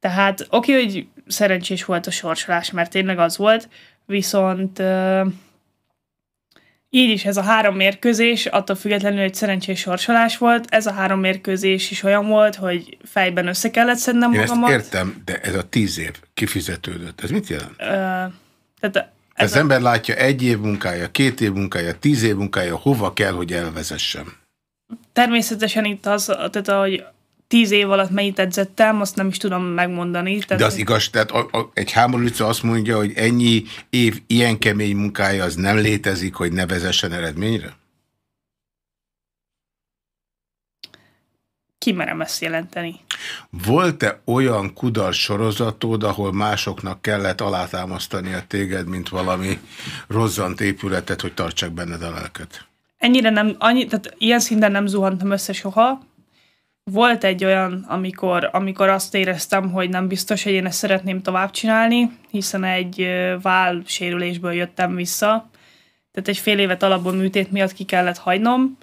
Tehát oké, okay, hogy szerencsés volt a sorsolás, mert tényleg az volt, viszont így is ez a három mérkőzés, attól függetlenül, hogy szerencsés sorsolás volt, ez a három mérkőzés is olyan volt, hogy fejben össze kellett szednem Én magamat. Ezt értem, de ez a tíz év kifizetődött. Ez mit jelent? Ö, tehát ez az a... ember látja egy év munkája, két év munkája, tíz év munkája, hova kell, hogy elvezessem? Természetesen itt az, tehát ahogy tíz év alatt mennyit edzettem, azt nem is tudom megmondani. Tehát... De az igaz, tehát a, a, egy háborúca azt mondja, hogy ennyi év ilyen kemény munkája az nem létezik, hogy ne vezessen eredményre? kimerem ezt jelenteni. Volt-e olyan kudarc sorozatod, ahol másoknak kellett alátámasztani a téged, mint valami rozzant épületet, hogy tartsák benned a lelket? Ennyire nem, annyi, tehát ilyen szinten nem zuhantam össze soha, volt egy olyan, amikor, amikor azt éreztem, hogy nem biztos, hogy én ezt szeretném tovább csinálni, hiszen egy vál sérülésből jöttem vissza, tehát egy fél évet alapból műtét miatt ki kellett hagynom,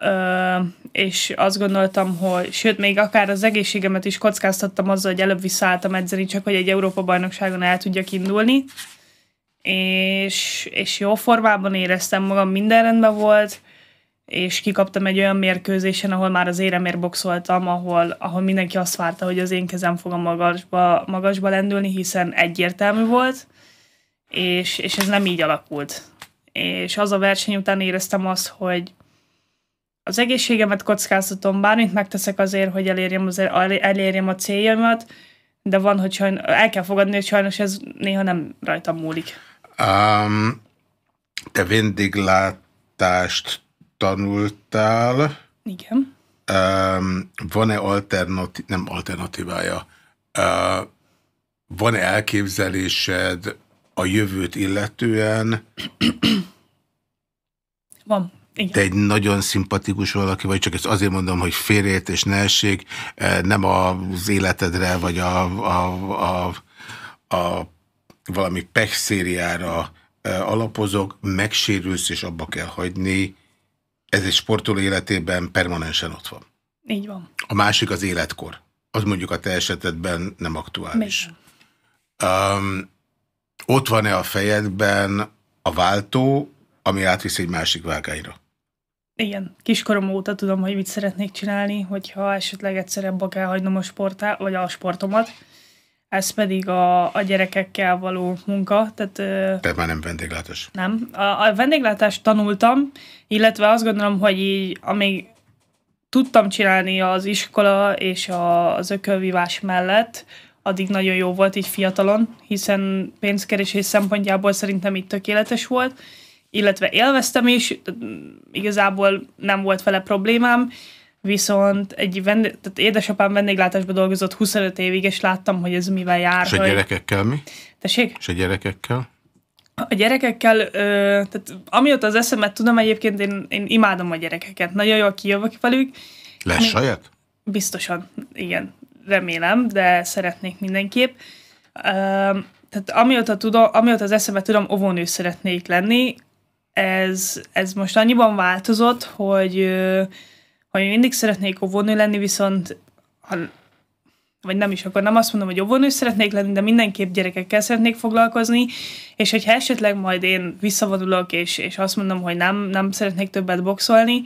Ö, és azt gondoltam, hogy sőt, még akár az egészségemet is kockáztattam azzal, hogy előbb visszaálltam edzeni, csak hogy egy Európa-bajnokságon el tudjak indulni, és, és jó formában éreztem magam, minden rendben volt, és kikaptam egy olyan mérkőzésen, ahol már az éremért boxoltam, ahol, ahol mindenki azt várta, hogy az én kezem fog a magasba, magasba lendülni, hiszen egyértelmű volt, és, és ez nem így alakult. És az a verseny után éreztem azt, hogy az egészségemet kockáztatom, bármit megteszek azért, hogy elérjem, az, elérjem a céljaimat, de van, hogy sajnos, el kell fogadni, hogy sajnos ez néha nem rajtam múlik. Um, te vendéglátást tanultál. Igen. Um, van-e alternatív, nem alternatívája, uh, van-e elképzelésed a jövőt illetően? Van. Igen. Te egy nagyon szimpatikus valaki vagy, csak ezt azért mondom, hogy férjét és ne essék, eh, nem az életedre, vagy a, a, a, a valami pech eh, alapozok, megsérülsz, és abba kell hagyni, ez egy sportoló életében permanensen ott van. Így van. A másik az életkor. Az mondjuk a te esetedben nem aktuális. Um, ott van-e a fejedben a váltó, ami átvisz egy másik vágányra? Igen, kiskorom óta tudom, hogy mit szeretnék csinálni, hogyha esetleg egyszer ebbe kell hagynom a sportá, vagy a sportomat, ez pedig a, a gyerekekkel való munka. Tehát, Te már nem vendéglátás. Nem. A, a vendéglátást tanultam, illetve azt gondolom, hogy így, amíg tudtam csinálni az iskola és a, az ökölvívás mellett, addig nagyon jó volt így fiatalon, hiszen pénzkeresés szempontjából szerintem itt tökéletes volt, illetve élveztem is, igazából nem volt vele problémám, viszont egy vendég, tehát édesapám vendéglátásban dolgozott 25 évig, és láttam, hogy ez mivel jár. És a gyerekekkel mi? Tessék? És a gyerekekkel? A gyerekekkel, ö, tehát amióta az eszemet tudom, egyébként én, én imádom a gyerekeket, nagyon jól kijövök velük. Lesz még... saját? Biztosan, igen, remélem, de szeretnék mindenképp. Ö, tehát amióta, tudom, amióta az eszemet tudom, ovónő szeretnék lenni, ez, ez most annyiban változott, hogy ö, hogy mindig szeretnék óvónő lenni, viszont ha, vagy nem is, akkor nem azt mondom, hogy óvónő szeretnék lenni, de mindenképp gyerekekkel szeretnék foglalkozni, és hogyha esetleg majd én visszavonulok, és, és azt mondom, hogy nem, nem szeretnék többet boxolni,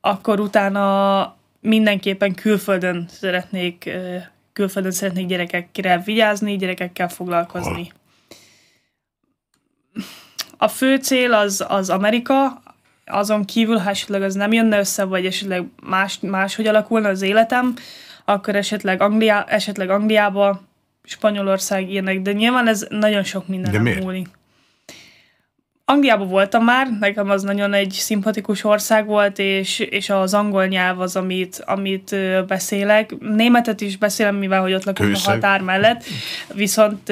akkor utána mindenképpen külföldön szeretnék külföldön szeretnék gyerekekkel vigyázni, gyerekekkel foglalkozni. A fő cél az, az Amerika, azon kívül, ha esetleg az nem jönne össze, vagy esetleg más, máshogy alakulna az életem, akkor esetleg, Angliá, esetleg Angliába, Spanyolország ilyenek, de nyilván ez nagyon sok minden de miért? múlik. Angliában voltam már, nekem az nagyon egy szimpatikus ország volt, és, és az angol nyelv az, amit, amit beszélek. Németet is beszélem, mivel hogy ott lakom Kőszeg. a határ mellett, viszont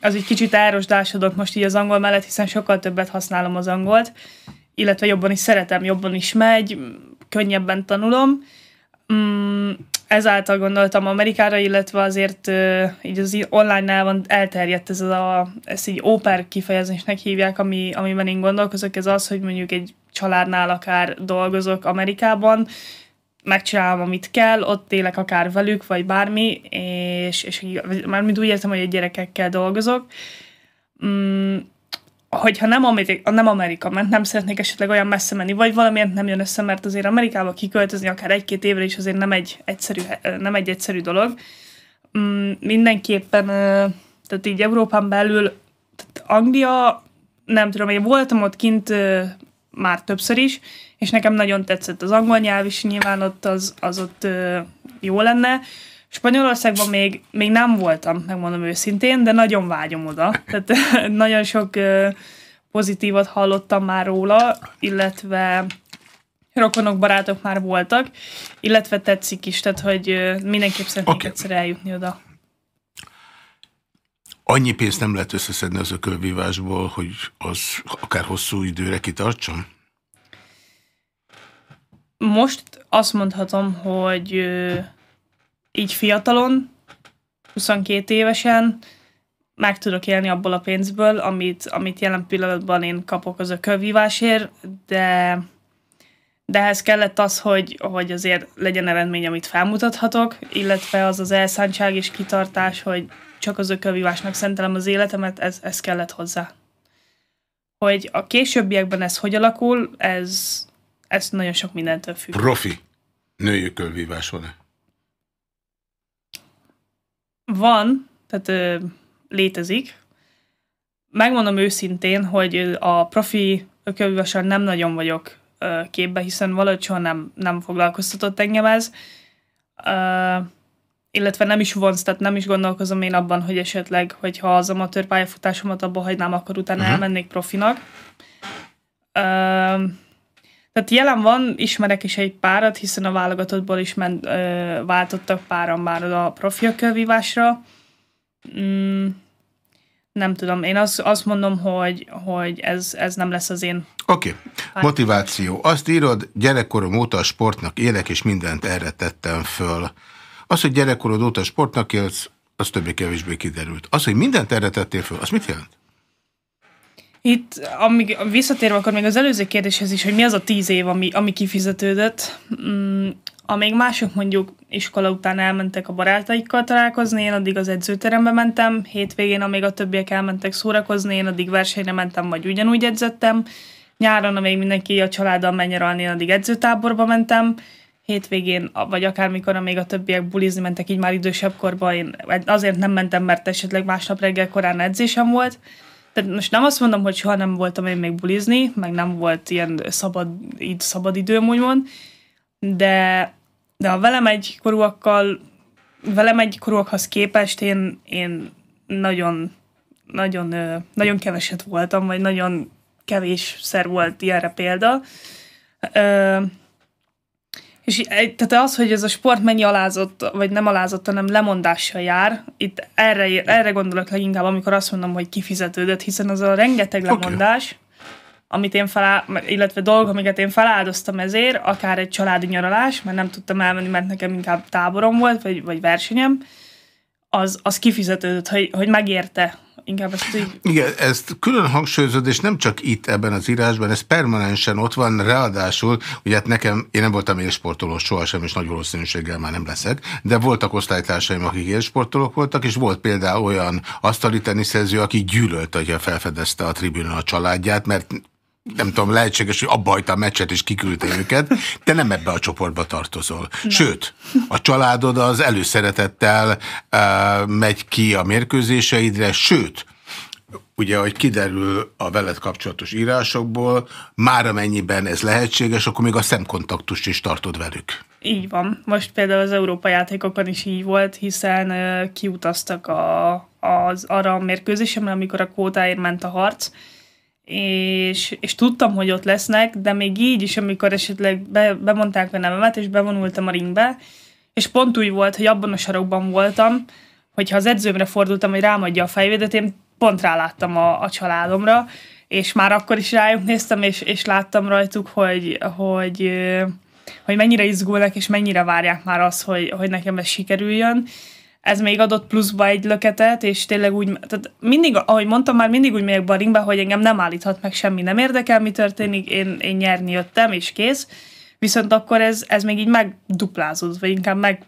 az egy kicsit árosdásodott most így az angol mellett, hiszen sokkal többet használom az angolt, illetve jobban is szeretem, jobban is megy, könnyebben tanulom. Mm, ezáltal gondoltam Amerikára, illetve azért így az online-nál van elterjedt ez a, ezt így óper kifejezésnek hívják, ami, amiben én gondolkozok, ez az, hogy mondjuk egy családnál akár dolgozok Amerikában, megcsinálom, amit kell, ott élek akár velük, vagy bármi, és, és mármint úgy értem, hogy a gyerekekkel dolgozok. Mm, hogyha nem Amerika, nem Amerika mert nem szeretnék esetleg olyan messze menni, vagy valamiért nem jön össze, mert azért Amerikába kiköltözni akár egy-két évre is azért nem egy egyszerű, nem egy egyszerű dolog. Mm, mindenképpen, tehát így Európán belül, tehát Anglia, nem tudom, én voltam ott kint már többször is, és nekem nagyon tetszett az angol nyelv is, nyilván ott az, az ott jó lenne. Spanyolországban még, még nem voltam, megmondom őszintén, de nagyon vágyom oda. Tehát nagyon sok pozitívat hallottam már róla, illetve rokonok, barátok már voltak, illetve tetszik is, tehát hogy mindenképp szeretnék okay. egyszer eljutni oda. Annyi pénzt nem lehet összeszedni az ökölvívásból, hogy az akár hosszú időre kitartson? Most azt mondhatom, hogy így fiatalon, 22 évesen meg tudok élni abból a pénzből, amit, amit jelen pillanatban én kapok az kövívásért, de, de ehhez kellett az, hogy, hogy azért legyen eredmény, amit felmutathatok, illetve az az elszántság és kitartás, hogy csak az ökölvívásnak szentelem az életemet, ez, ez kellett hozzá. Hogy a későbbiekben ez hogy alakul, ez, ez nagyon sok mindentől függ. Profi női ökölvívás van-e? Van, tehát ö, létezik. Megmondom őszintén, hogy a profi ökölvesen nem nagyon vagyok ö, képbe, hiszen valahogy soha nem, nem foglalkoztatott engem ez. Ö, illetve nem is vonz, tehát nem is gondolkozom én abban, hogy esetleg, hogyha az amatőr pályafutásomat abba hagynám, akkor utána uh-huh. elmennék profinak. Ö, tehát jelen van, ismerek is egy párat, hiszen a válogatottból is ment, ö, váltottak páran már a profi kövívásra. Mm, nem tudom, én azt, azt mondom, hogy, hogy ez, ez nem lesz az én... Oké, okay. motiváció. Azt írod, gyerekkorom óta a sportnak élek, és mindent erre tettem föl. Az, hogy gyerekkorod óta a sportnak élsz, az többé-kevésbé kiderült. Az, hogy mindent erre tettél föl, az mit jelent? Itt, amíg visszatérve akkor még az előző kérdéshez is, hogy mi az a tíz év, ami, ami kifizetődött, mm, amíg mások mondjuk iskola után elmentek a barátaikkal találkozni, én addig az edzőterembe mentem, hétvégén, amíg a többiek elmentek szórakozni, én addig versenyre mentem, vagy ugyanúgy edzettem, nyáron, amíg mindenki a családdal mennyaralni, én addig edzőtáborba mentem, hétvégén, vagy akármikor, amíg a többiek bulizni mentek így már idősebb korban, én azért nem mentem, mert esetleg másnap reggel korán edzésem volt, tehát most nem azt mondom, hogy soha nem voltam én még bulizni, meg nem volt ilyen szabad, így szabad időm, úgymond, de, de a velem egy korúakkal, velem egy korúakhoz képest én, én nagyon, nagyon, nagyon keveset voltam, vagy nagyon kevésszer volt ilyenre példa. Ö, és tehát az, hogy ez a sport mennyi alázott, vagy nem alázott, hanem lemondással jár, itt erre, erre gondolok leginkább, amikor azt mondom, hogy kifizetődött, hiszen az a rengeteg lemondás, okay. amit én felá, illetve dolgok, amiket én feláldoztam ezért, akár egy családi nyaralás, mert nem tudtam elmenni, mert nekem inkább táborom volt, vagy, vagy versenyem, az, az kifizetődött, hogy, hogy megérte inkább ezt így... Igen, ezt külön hangsúlyozod, és nem csak itt ebben az írásban, ez permanensen ott van, ráadásul, ugye hát nekem, én nem voltam élsportoló sohasem, és nagy valószínűséggel már nem leszek, de voltak osztálytársaim, akik élsportolók voltak, és volt például olyan asztali teniszező, aki gyűlölt, hogyha felfedezte a tribünön a családját, mert nem tudom, lehetséges, hogy abba a meccset és kiküldte őket, Te nem ebbe a csoportba tartozol. Nem. Sőt, a családod az előszeretettel uh, megy ki a mérkőzéseidre, sőt, ugye, hogy kiderül a veled kapcsolatos írásokból, már amennyiben ez lehetséges, akkor még a szemkontaktust is tartod velük. Így van. Most például az Európa játékokon is így volt, hiszen uh, kiutaztak a, az arra a mérkőzésemre, amikor a kvótáért ment a harc, és, és tudtam, hogy ott lesznek, de még így is, amikor esetleg be, bemondták a nevemet, és bevonultam a ringbe, és pont úgy volt, hogy abban a sarokban voltam, hogyha az edzőmre fordultam, hogy adja a fejvédet, én pont ráláttam a, a családomra, és már akkor is rájuk néztem, és, és láttam rajtuk, hogy, hogy, hogy mennyire izgulnak, és mennyire várják már azt, hogy, hogy nekem ez sikerüljön, ez még adott pluszba egy löketet, és tényleg úgy, tehát mindig, ahogy mondtam, már mindig úgy megyek baringba, hogy engem nem állíthat meg semmi, nem érdekel, mi történik, én, én nyerni jöttem, és kész. Viszont akkor ez, ez még így megduplázódott, vagy inkább meg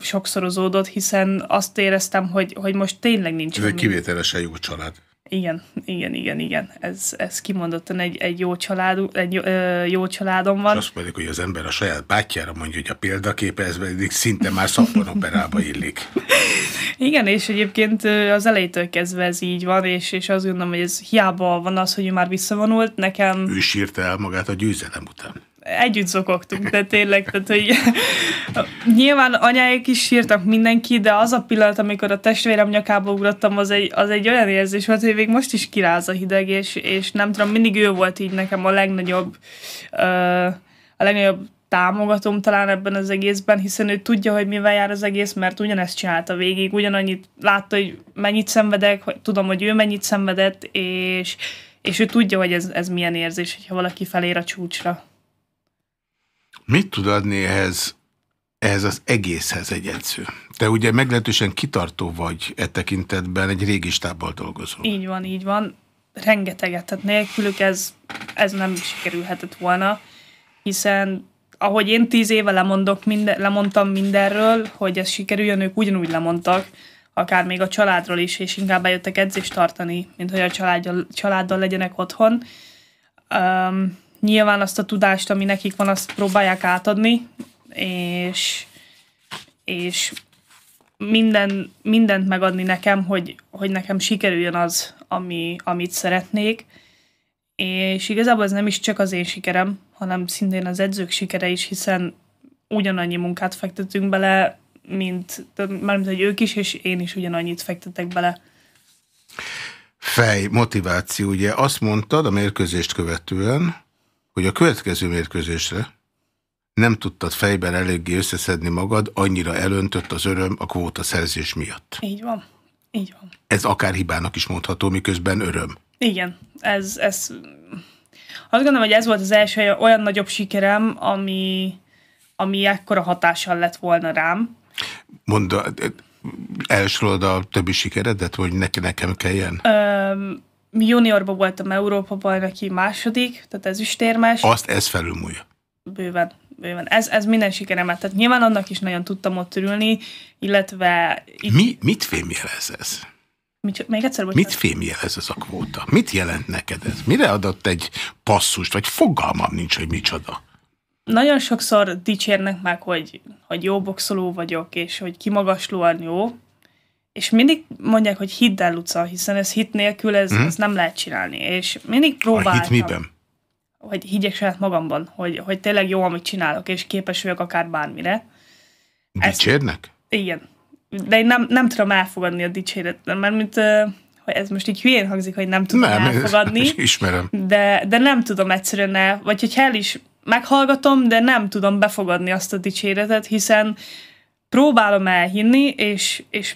sokszorozódott, hiszen azt éreztem, hogy, hogy most tényleg nincs. Ez egy kivételesen jó család. Igen, igen, igen, igen. Ez, ez kimondottan egy, egy, jó, család, egy ö, jó családom van. És azt mondjuk, hogy az ember a saját bátyjára mondja, hogy a példaképe, ez pedig szinte már szappanoperába illik. igen, és egyébként az elejétől kezdve ez így van, és, és azt gondolom, hogy ez hiába van az, hogy ő már visszavonult, nekem... Ő sírta el magát a győzelem után együtt szokogtunk, de tényleg, tehát, hogy nyilván anyáik is sírtak mindenki, de az a pillanat, amikor a testvérem nyakába ugrottam, az egy, az egy olyan érzés volt, hogy még most is kiráz a hideg, és, és nem tudom, mindig ő volt így nekem a legnagyobb a legnagyobb támogatom talán ebben az egészben, hiszen ő tudja, hogy mivel jár az egész, mert ugyanezt csinálta végig, ugyanannyit látta, hogy mennyit szenvedek, hogy tudom, hogy ő mennyit szenvedett, és, és ő tudja, hogy ez, ez milyen érzés, hogyha valaki felér a csúcsra. Mit tud adni ehhez, ehhez az egészhez egy edző? Te ugye meglehetősen kitartó vagy e tekintetben, egy régi stábbal dolgozol. Így van, így van. Rengeteget, tehát nélkülük ez, ez nem sikerülhetett volna, hiszen ahogy én tíz éve lemondok minden, lemondtam mindenről, hogy ez sikerüljön, ők ugyanúgy lemondtak, akár még a családról is, és inkább bejöttek edzést tartani, mint hogy a családja, családdal legyenek otthon. Um, nyilván azt a tudást, ami nekik van, azt próbálják átadni, és, és minden, mindent megadni nekem, hogy, hogy nekem sikerüljön az, ami, amit szeretnék. És igazából ez nem is csak az én sikerem, hanem szintén az edzők sikere is, hiszen ugyanannyi munkát fektetünk bele, mint, mármint, hogy ők is, és én is ugyanannyit fektetek bele. Fej, motiváció, ugye azt mondtad a mérkőzést követően, hogy a következő mérkőzésre nem tudtad fejben eléggé összeszedni magad, annyira elöntött az öröm a kvóta szerzés miatt. Így van. Így van. Ez akár hibának is mondható, miközben öröm. Igen, ez, ez... Azt gondolom, hogy ez volt az első olyan nagyobb sikerem, ami, ami ekkora hatással lett volna rám. Mondd, eh, eh, elsorolod a többi sikeredet, hogy ne, nekem kelljen? Öm, mi juniorban voltam Európa bajnoki második, tehát térmes. Azt ez felülmúlja. Bőven, bőven. Ez, ez minden sikeremet. Tehát nyilván annak is nagyon tudtam ott ülni, illetve... Itt... Mi, mit fémjelez ez? Mit, még egyszer, Mit fémjelez ez a kvóta? Mit jelent neked ez? Mire adott egy passzust, vagy fogalmam nincs, hogy micsoda? Nagyon sokszor dicsérnek meg, hogy, hogy jó boxoló vagyok, és hogy kimagaslóan jó, és mindig mondják, hogy hidd el, Luca, hiszen ez hit nélkül ez, mm. ez nem lehet csinálni. És mindig próbáltam. A hit miben? Hogy higgyek saját magamban, hogy, hogy tényleg jó, amit csinálok, és képes vagyok akár bármire. Dicsérnek? Ezt, igen. De én nem, nem tudom elfogadni a dicséretet, mert mint, hogy ez most így hülyén hangzik, hogy nem tudom nem, elfogadni. ismerem. De, de nem tudom egyszerűen el, vagy hogy el is meghallgatom, de nem tudom befogadni azt a dicséretet, hiszen próbálom elhinni, és, és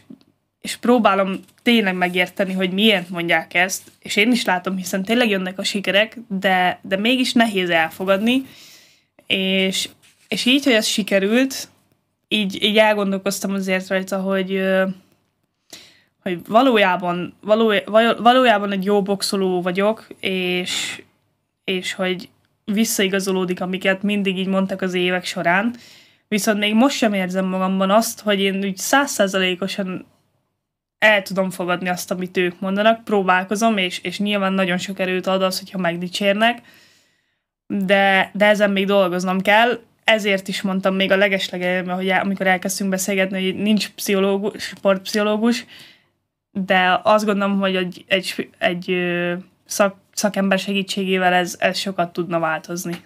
és próbálom tényleg megérteni, hogy miért mondják ezt, és én is látom, hiszen tényleg jönnek a sikerek, de, de mégis nehéz elfogadni, és, és így, hogy ez sikerült, így, így elgondolkoztam azért rajta, hogy, hogy valójában, való, valójában egy jó boxoló vagyok, és, és hogy visszaigazolódik, amiket mindig így mondtak az évek során, viszont még most sem érzem magamban azt, hogy én úgy százszázalékosan el tudom fogadni azt, amit ők mondanak, próbálkozom, és, és nyilván nagyon sok erőt ad az, hogyha megdicsérnek, de, de ezen még dolgoznom kell, ezért is mondtam még a legeslegelőben, hogy amikor elkezdtünk beszélgetni, hogy nincs pszichológus, sportpszichológus, de azt gondolom, hogy egy, egy, egy szak, szakember segítségével ez, ez sokat tudna változni.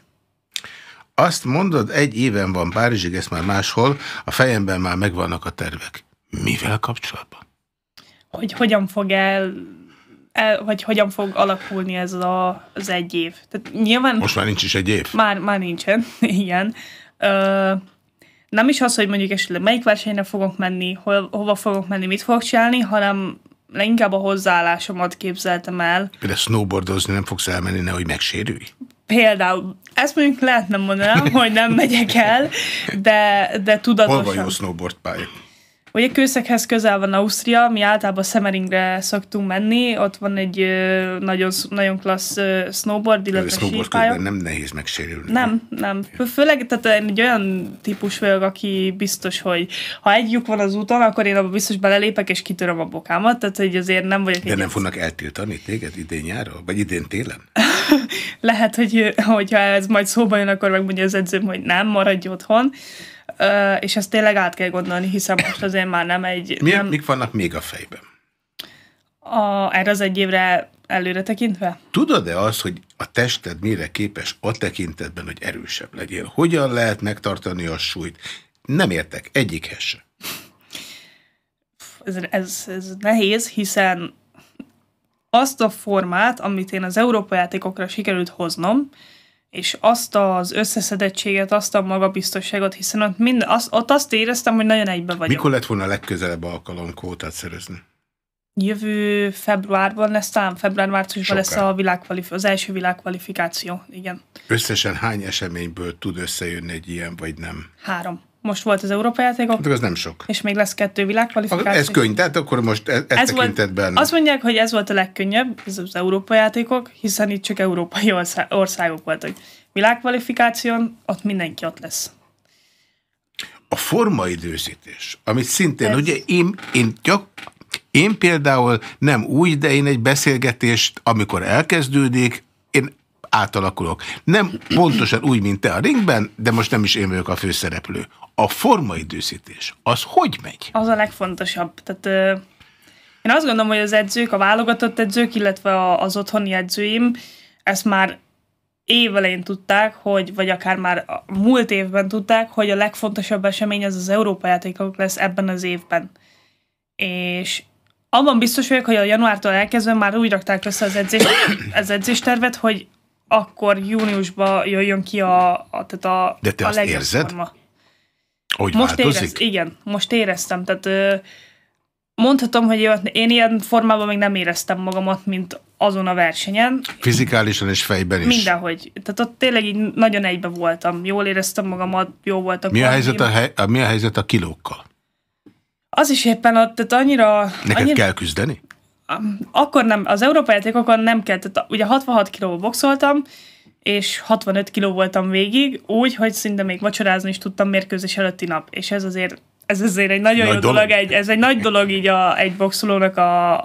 Azt mondod, egy éven van Párizsig, ezt már máshol, a fejemben már megvannak a tervek. Mivel kapcsolatban? hogy hogyan fog el el, vagy hogyan fog alakulni ez a, az egy év. Tehát nyilván... Most már nincs is egy év? Már, már nincsen, igen. Ö, nem is az, hogy mondjuk esetleg melyik versenyre fogok menni, hol, hova fogok menni, mit fogok csinálni, hanem inkább a hozzáállásomat képzeltem el. Például snowboardozni nem fogsz elmenni, nehogy megsérülj? Például, ezt mondjuk lehet nem mondanám, hogy nem megyek el, de, de tudatosan. Hol van jó snowboard pálya? a Kőszeghez közel van Ausztria, mi általában Semmeringre szoktunk menni, ott van egy nagyon, nagyon klassz snowboard, illetve snowboard nem nehéz megsérülni. Nem, nem. Főleg, tehát én egy olyan típus vagyok, aki biztos, hogy ha egy lyuk van az úton, akkor én abban biztos belelépek és kitöröm a bokámat, tehát hogy azért nem vagyok De nem fognak eltiltani téged idén nyára, vagy idén télen? Lehet, hogy hogyha ez majd szóba jön, akkor megmondja az edzőm, hogy nem, maradj otthon és ezt tényleg át kell gondolni, hiszen most azért már nem egy... mi nem... Mik vannak még a fejben? A, erre az egy évre előre tekintve? Tudod-e az, hogy a tested mire képes a tekintetben, hogy erősebb legyél? Hogyan lehet megtartani a súlyt? Nem értek egyikhez sem. Ez, ez, ez nehéz, hiszen azt a formát, amit én az Európa játékokra sikerült hoznom, és azt az összeszedettséget, azt a magabiztosságot, hiszen ott, mind, az, ott azt éreztem, hogy nagyon egybe vagyok. Mikor lett volna a legközelebb alkalom kótát szerezni? Jövő februárban lesz, talán február-márciusban lesz a az első világkvalifikáció, igen. Összesen hány eseményből tud összejönni egy ilyen, vagy nem? Három most volt az Európa játékok. De hát ez nem sok. És még lesz kettő világkvalifikáció. Ez könnyű, tehát akkor most ezt e ez tekintetben. Volt, azt mondják, hogy ez volt a legkönnyebb, ez az Európa játékok, hiszen itt csak európai országok voltak. Világkvalifikáción ott mindenki ott lesz. A formaidőzítés, amit szintén, ez... ugye én, én gyak, én például nem úgy, de én egy beszélgetést, amikor elkezdődik, átalakulok. Nem pontosan úgy, mint te a ringben, de most nem is én vagyok a főszereplő. A formaidőszítés, az hogy megy? Az a legfontosabb. Tehát, ö, én azt gondolom, hogy az edzők, a válogatott edzők, illetve az otthoni edzőim ezt már évelején tudták, hogy, vagy akár már a múlt évben tudták, hogy a legfontosabb esemény az az Európa játékok lesz ebben az évben. És abban biztos vagyok, hogy a januártól elkezdve már úgy rakták össze az, edzést, az tervet, hogy akkor júniusban jöjjön ki a, a, tehát a, De te a azt érzed? Hogy most változik? Érez, igen, most éreztem. Tehát mondhatom, hogy én ilyen formában még nem éreztem magamat, mint azon a versenyen. Fizikálisan és fejben is. Mindenhogy. Tehát ott tényleg így nagyon egybe voltam. Jól éreztem magamat, jó voltak. Mi a, helyzet a, hely, a, mi a helyzet a kilókkal? Az is éppen, tehát annyira... Neked annyira, kell küzdeni? akkor nem, az európai játékokon nem kell, tehát ugye 66 kiló boxoltam, és 65 kiló voltam végig, úgy, hogy szinte még vacsorázni is tudtam mérkőzés előtti nap, és ez azért ez azért egy nagyon nagy jó dolog, dolog egy, ez egy nagy dolog így a, egy boxolónak a,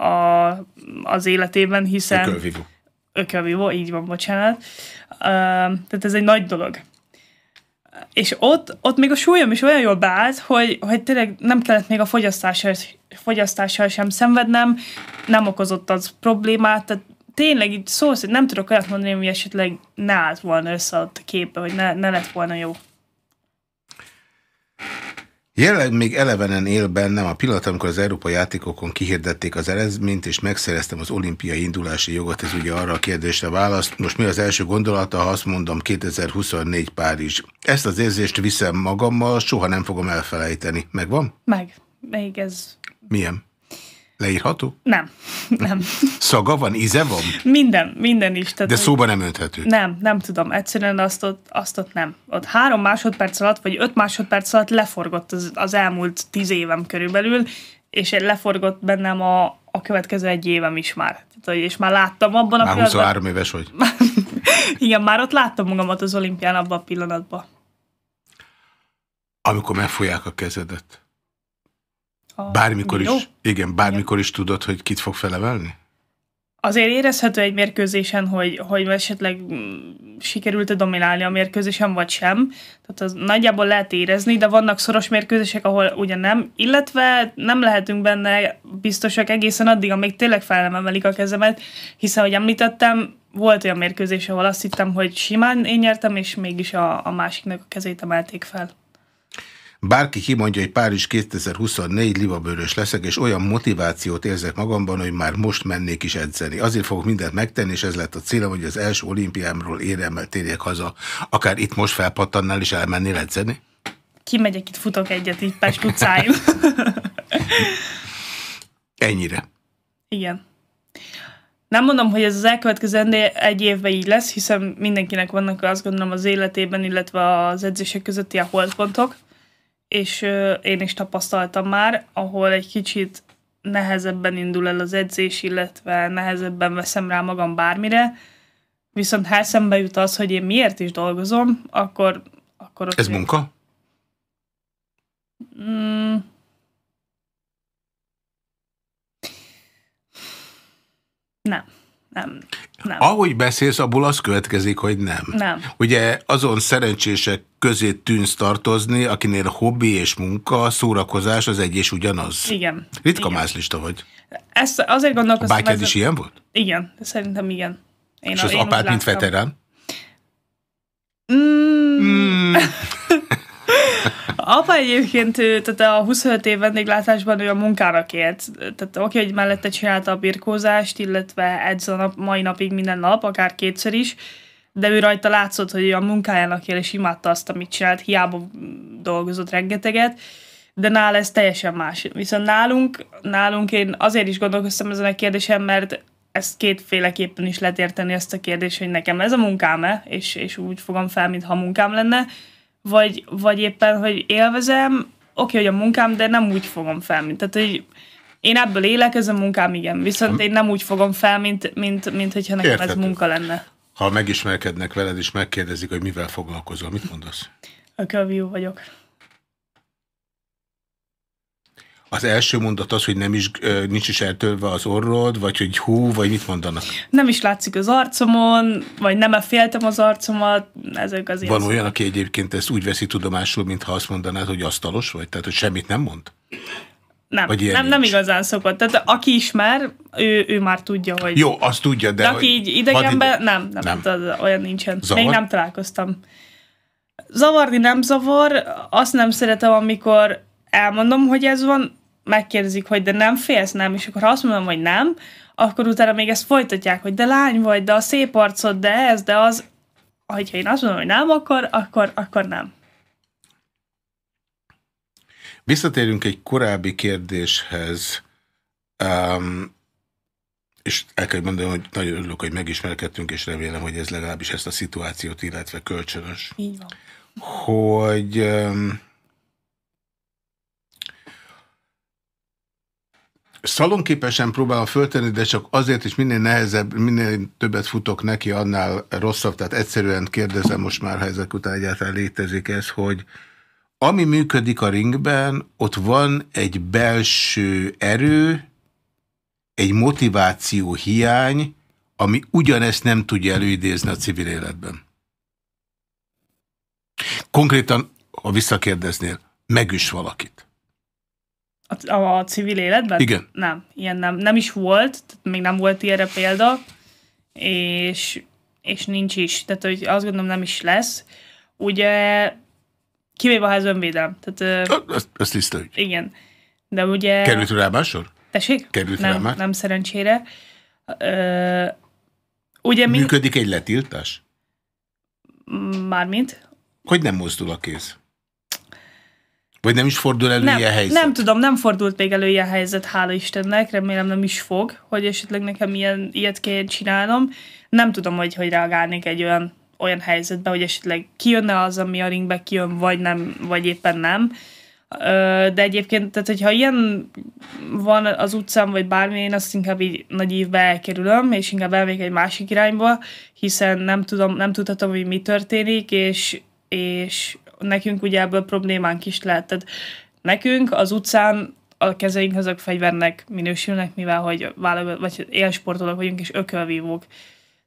a, az életében, hiszen... Ökölvívó. Ökölvívó, így van, bocsánat. Uh, tehát ez egy nagy dolog. És ott, ott még a súlyom is olyan jól beállt, hogy, hogy tényleg nem kellett még a fogyasztáshoz fogyasztással sem szenvednem, nem okozott az problémát, tehát tényleg így szó szóval, szerint nem tudok olyat mondani, ami esetleg ne állt volna össze a képbe, hogy ne, ne lett volna jó. Jelenleg még elevenen él bennem a pillanat, amikor az Európai játékokon kihirdették az eredményt, és megszereztem az olimpiai indulási jogot, ez ugye arra a kérdésre válasz. Most mi az első gondolata, ha azt mondom 2024 Párizs? Ezt az érzést viszem magammal, soha nem fogom elfelejteni. Megvan? Meg. Még ez milyen? Leírható? Nem, nem. Szaga van, íze van? Minden, minden is. Tehát De szóba nem önthető? Nem, nem tudom. Egyszerűen azt ott, azt ott nem. Ott három másodperc alatt, vagy öt másodperc alatt leforgott az, az elmúlt tíz évem körülbelül, és leforgott bennem a, a következő egy évem is már. Tehát, és már láttam abban a pillanatban... Már 23 éves vagy. Igen, már ott láttam magamat az olimpián abban a pillanatban. Amikor megfolyák a kezedet. A bármikor is, igen, bármikor igen. is tudod, hogy kit fog felevelni? Azért érezhető egy mérkőzésen, hogy, hogy esetleg mm, sikerült-e dominálni a mérkőzésen, vagy sem. Tehát az nagyjából lehet érezni, de vannak szoros mérkőzések, ahol ugye nem. Illetve nem lehetünk benne biztosak egészen addig, amíg tényleg fel nem emelik a kezemet, hiszen, hogy említettem, volt olyan mérkőzés, ahol azt hittem, hogy simán én nyertem, és mégis a, a másiknak a kezét emelték fel. Bárki kimondja, hogy Párizs 2024 libabőrös leszek, és olyan motivációt érzek magamban, hogy már most mennék is edzeni. Azért fogok mindent megtenni, és ez lett a célom, hogy az első olimpiámról éremmel térjek haza. Akár itt most felpattannál is elmennél edzeni? Kimegyek itt, futok egyet itt Pest utcáim. Ennyire. Igen. Nem mondom, hogy ez az elkövetkező egy évben így lesz, hiszen mindenkinek vannak azt gondolom az életében, illetve az edzések közötti a holdpontok, és én is tapasztaltam már, ahol egy kicsit nehezebben indul el az edzés, illetve nehezebben veszem rá magam bármire, viszont ha eszembe jut az, hogy én miért is dolgozom, akkor... akkor Ez én... munka? Mm. Nem nem. nem. Ahogy beszélsz, abból az következik, hogy nem. Nem. Ugye azon szerencsések közé tűnsz tartozni, akinél hobbi és munka, szórakozás az egy és ugyanaz. Igen. Ritka igen. mászlista vagy. Ezt azért gondolkoztam. A bátyád is ilyen volt? Igen, szerintem igen. Én, és az én apád, mint veterán? Mm. Mm. Apa egyébként tehát a 25 év vendéglátásban ő a munkának élt. Tehát oké, hogy mellette csinálta a birkózást, illetve edz a nap, mai napig minden nap, akár kétszer is, de ő rajta látszott, hogy ő a munkájának él, és imádta azt, amit csinált, hiába dolgozott rengeteget de nála ez teljesen más. Viszont nálunk, nálunk én azért is gondolkoztam ezen a kérdésen, mert ezt kétféleképpen is lehet érteni ezt a kérdést, hogy nekem ez a munkám-e, és, és úgy fogom fel, mintha munkám lenne, vagy, vagy éppen, hogy élvezem, oké, okay, hogy a munkám, de nem úgy fogom fel, mint, tehát, hogy én ebből élek, ez a munkám, igen, viszont én nem úgy fogom fel, mint, mint, mint hogyha nekem Érthető. ez munka lenne. Ha megismerkednek veled, és megkérdezik, hogy mivel foglalkozol, mit mondasz? A kövjú vagyok. Az első mondat az, hogy nem is, nincs is eltölve az orrod, vagy hogy hú, vagy mit mondanak? Nem is látszik az arcomon, vagy nem féltem az arcomat, ezek az Van olyan, aki egyébként ezt úgy veszi tudomásul, mintha azt mondanád, hogy asztalos vagy, tehát hogy semmit nem mond? Nem, vagy nem, nem igazán szokott. Tehát aki ismer, ő, ő már tudja, hogy... Jó, azt tudja, de... de aki így idegenben, ide... nem, nem, nem. Tehát olyan nincsen. Zavar? Még nem találkoztam. Zavarni nem zavar, azt nem szeretem, amikor elmondom, hogy ez van, megkérdezik, hogy de nem félsz, nem? És akkor ha azt mondom, hogy nem, akkor utána még ezt folytatják, hogy de lány vagy, de a szép arcod, de ez, de az. Hogyha én azt mondom, hogy nem, akkor, akkor, akkor nem. Visszatérünk egy korábbi kérdéshez, um, és el kell mondanom, hogy nagyon örülök, hogy megismerkedtünk, és remélem, hogy ez legalábbis ezt a szituációt, illetve kölcsönös. Így van. Hogy... Um, szalonképesen próbálom föltenni, de csak azért is minél nehezebb, minél többet futok neki, annál rosszabb. Tehát egyszerűen kérdezem most már, ha ezek után egyáltalán létezik ez, hogy ami működik a ringben, ott van egy belső erő, egy motiváció hiány, ami ugyanezt nem tudja előidézni a civil életben. Konkrétan, ha visszakérdeznél, megüs valakit. A, a civil életben? Igen. Nem, ilyen nem, nem is volt, tehát még nem volt ilyenre példa, és, és nincs is, tehát hogy azt gondolom nem is lesz. Ugye, kivéve ha ez önvédelem. Tehát, ezt, ezt tiszta Igen. De ugye... Került rá Másor? Tessék? Került nem, rá már? Nem, szerencsére. Ö, ugye mi... Működik egy letiltás? Mármint? Hogy nem mozdul a kéz. Vagy nem is fordul elő nem, ilyen helyzet? Nem tudom, nem fordult még elő ilyen helyzet, hála Istennek, remélem nem is fog, hogy esetleg nekem ilyen, ilyet kell csinálnom. Nem tudom, hogy, hogy reagálnék egy olyan, olyan helyzetbe, hogy esetleg kijönne az, ami a ringbe kijön, vagy nem, vagy éppen nem. De egyébként, tehát hogyha ilyen van az utcán, vagy bármi, én azt inkább így nagy évbe elkerülöm, és inkább elmegyek egy másik irányba, hiszen nem tudom, nem tudhatom, hogy mi történik, és, és nekünk ugye ebből problémánk is lehet. Tehát nekünk az utcán a kezeink azok fegyvernek minősülnek, mivel hogy vállal, vagy élsportolók vagyunk és ökölvívók.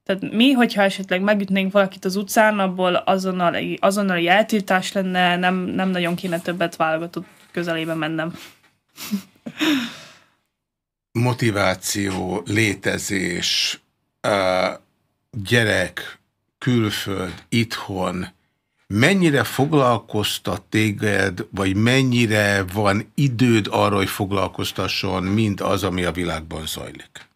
Tehát mi, hogyha esetleg megütnénk valakit az utcán, abból azonnal, azonnali eltiltás lenne, nem, nem nagyon kéne többet válogatott közelébe mennem. Motiváció, létezés, gyerek, külföld, itthon, mennyire foglalkoztat téged, vagy mennyire van időd arra, hogy foglalkoztasson mind az, ami a világban zajlik?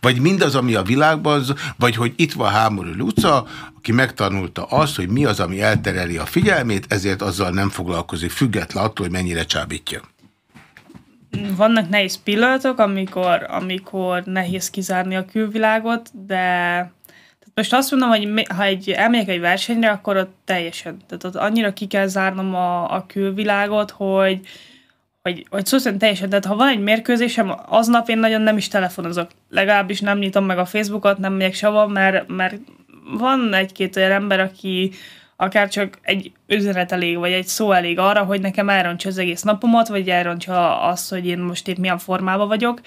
Vagy mindaz, ami a világban, vagy hogy itt van Hámorú Luca, aki megtanulta azt, hogy mi az, ami eltereli a figyelmét, ezért azzal nem foglalkozik, független attól, hogy mennyire csábítja. Vannak nehéz pillanatok, amikor, amikor nehéz kizárni a külvilágot, de most azt mondom, hogy ha egy, elmegyek egy versenyre, akkor ott teljesen, tehát ott annyira ki kell zárnom a, a külvilágot, hogy, hogy, hogy szó szerint teljesen, tehát ha van egy mérkőzésem, aznap én nagyon nem is telefonozok. Legalábbis nem nyitom meg a Facebookot, nem megyek sehova, mert, mert van egy-két olyan ember, aki akár csak egy üzenet elég, vagy egy szó elég arra, hogy nekem elrontsa az egész napomat, vagy elrontsa azt, hogy én most épp milyen formában vagyok.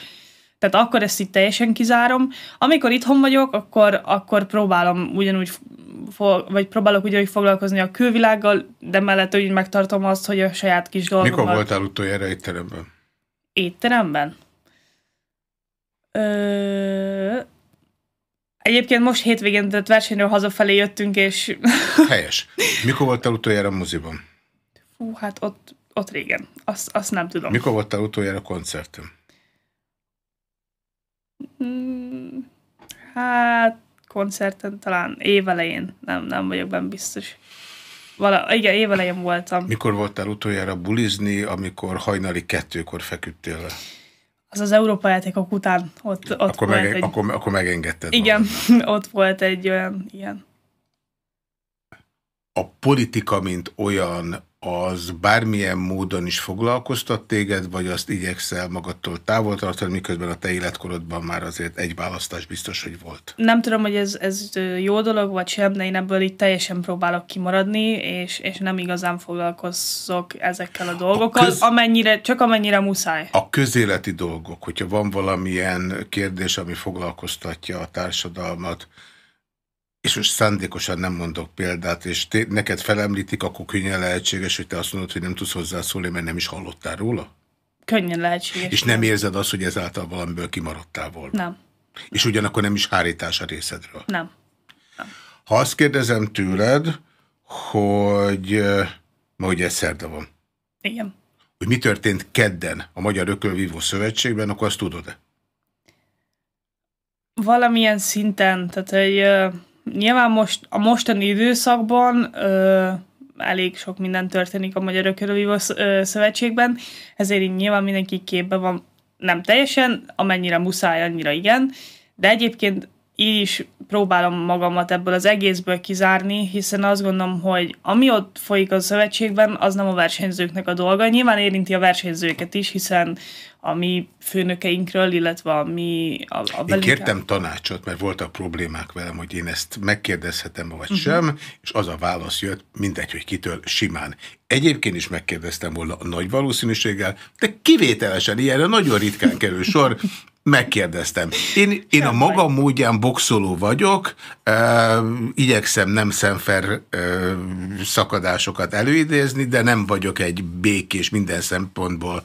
Tehát akkor ezt itt teljesen kizárom. Amikor itthon vagyok, akkor, akkor próbálom ugyanúgy vagy próbálok ugyanúgy foglalkozni a külvilággal, de mellett úgy megtartom azt, hogy a saját kis dolgokat... Mikor voltál utoljára étteremben? Étteremben? Ö... Egyébként most hétvégén tett versenyről hazafelé jöttünk, és... Helyes. Mikor voltál utoljára a moziban? Fú, hát ott, ott régen. Azt, azt nem tudom. Mikor voltál utoljára koncerten? Hmm, hát koncerten talán évelején, nem, nem vagyok benne biztos. Vala, igen, évelején voltam. Mikor voltál utoljára bulizni, amikor hajnali kettőkor feküdtél le? Az az Európa játékok után ott, ott akkor volt meg, egy... Akkor, akkor megengedted. Igen, ott volt egy olyan ilyen a politika, mint olyan, az bármilyen módon is foglalkoztat téged, vagy azt igyekszel magadtól távol tartani, miközben a te életkorodban már azért egy választás biztos, hogy volt? Nem tudom, hogy ez, ez jó dolog, vagy sem, de én ebből így teljesen próbálok kimaradni, és, és nem igazán foglalkozok ezekkel a dolgokkal, a köz... amennyire, csak amennyire muszáj. A közéleti dolgok, hogyha van valamilyen kérdés, ami foglalkoztatja a társadalmat, és most szándékosan nem mondok példát, és te, neked felemlítik, akkor könnyen lehetséges, hogy te azt mondod, hogy nem tudsz hozzászólni, mert nem is hallottál róla? Könnyen lehetséges. És nem érzed azt, hogy ezáltal valamiből kimaradtál volna? Nem. És ugyanakkor nem is hárítás a részedről? Nem. nem. Ha azt kérdezem tőled, hogy eh, ma ugye szerda van. Igen. Hogy mi történt kedden a Magyar Ökölvívó Szövetségben, akkor azt tudod-e? Valamilyen szinten, tehát egy eh, nyilván most a mostani időszakban ö, elég sok minden történik a Magyar Ökörövívó Szövetségben, ezért így nyilván mindenki képbe van, nem teljesen, amennyire muszáj, annyira igen, de egyébként így is próbálom magamat ebből az egészből kizárni, hiszen azt gondolom, hogy ami ott folyik a szövetségben, az nem a versenyzőknek a dolga. Nyilván érinti a versenyzőket is, hiszen a mi főnökeinkről, illetve a mi... A, a én kértem tanácsot, mert voltak problémák velem, hogy én ezt megkérdezhetem, vagy uh mhm. -huh. sem, és az a válasz jött, mindegy, hogy kitől, simán. Egyébként is megkérdeztem volna a nagy valószínűséggel, de kivételesen ilyenre nagyon ritkán kerül sor, Megkérdeztem. Én, én a maga módján boxoló vagyok, e, igyekszem nem szemfer e, szakadásokat előidézni, de nem vagyok egy békés minden szempontból.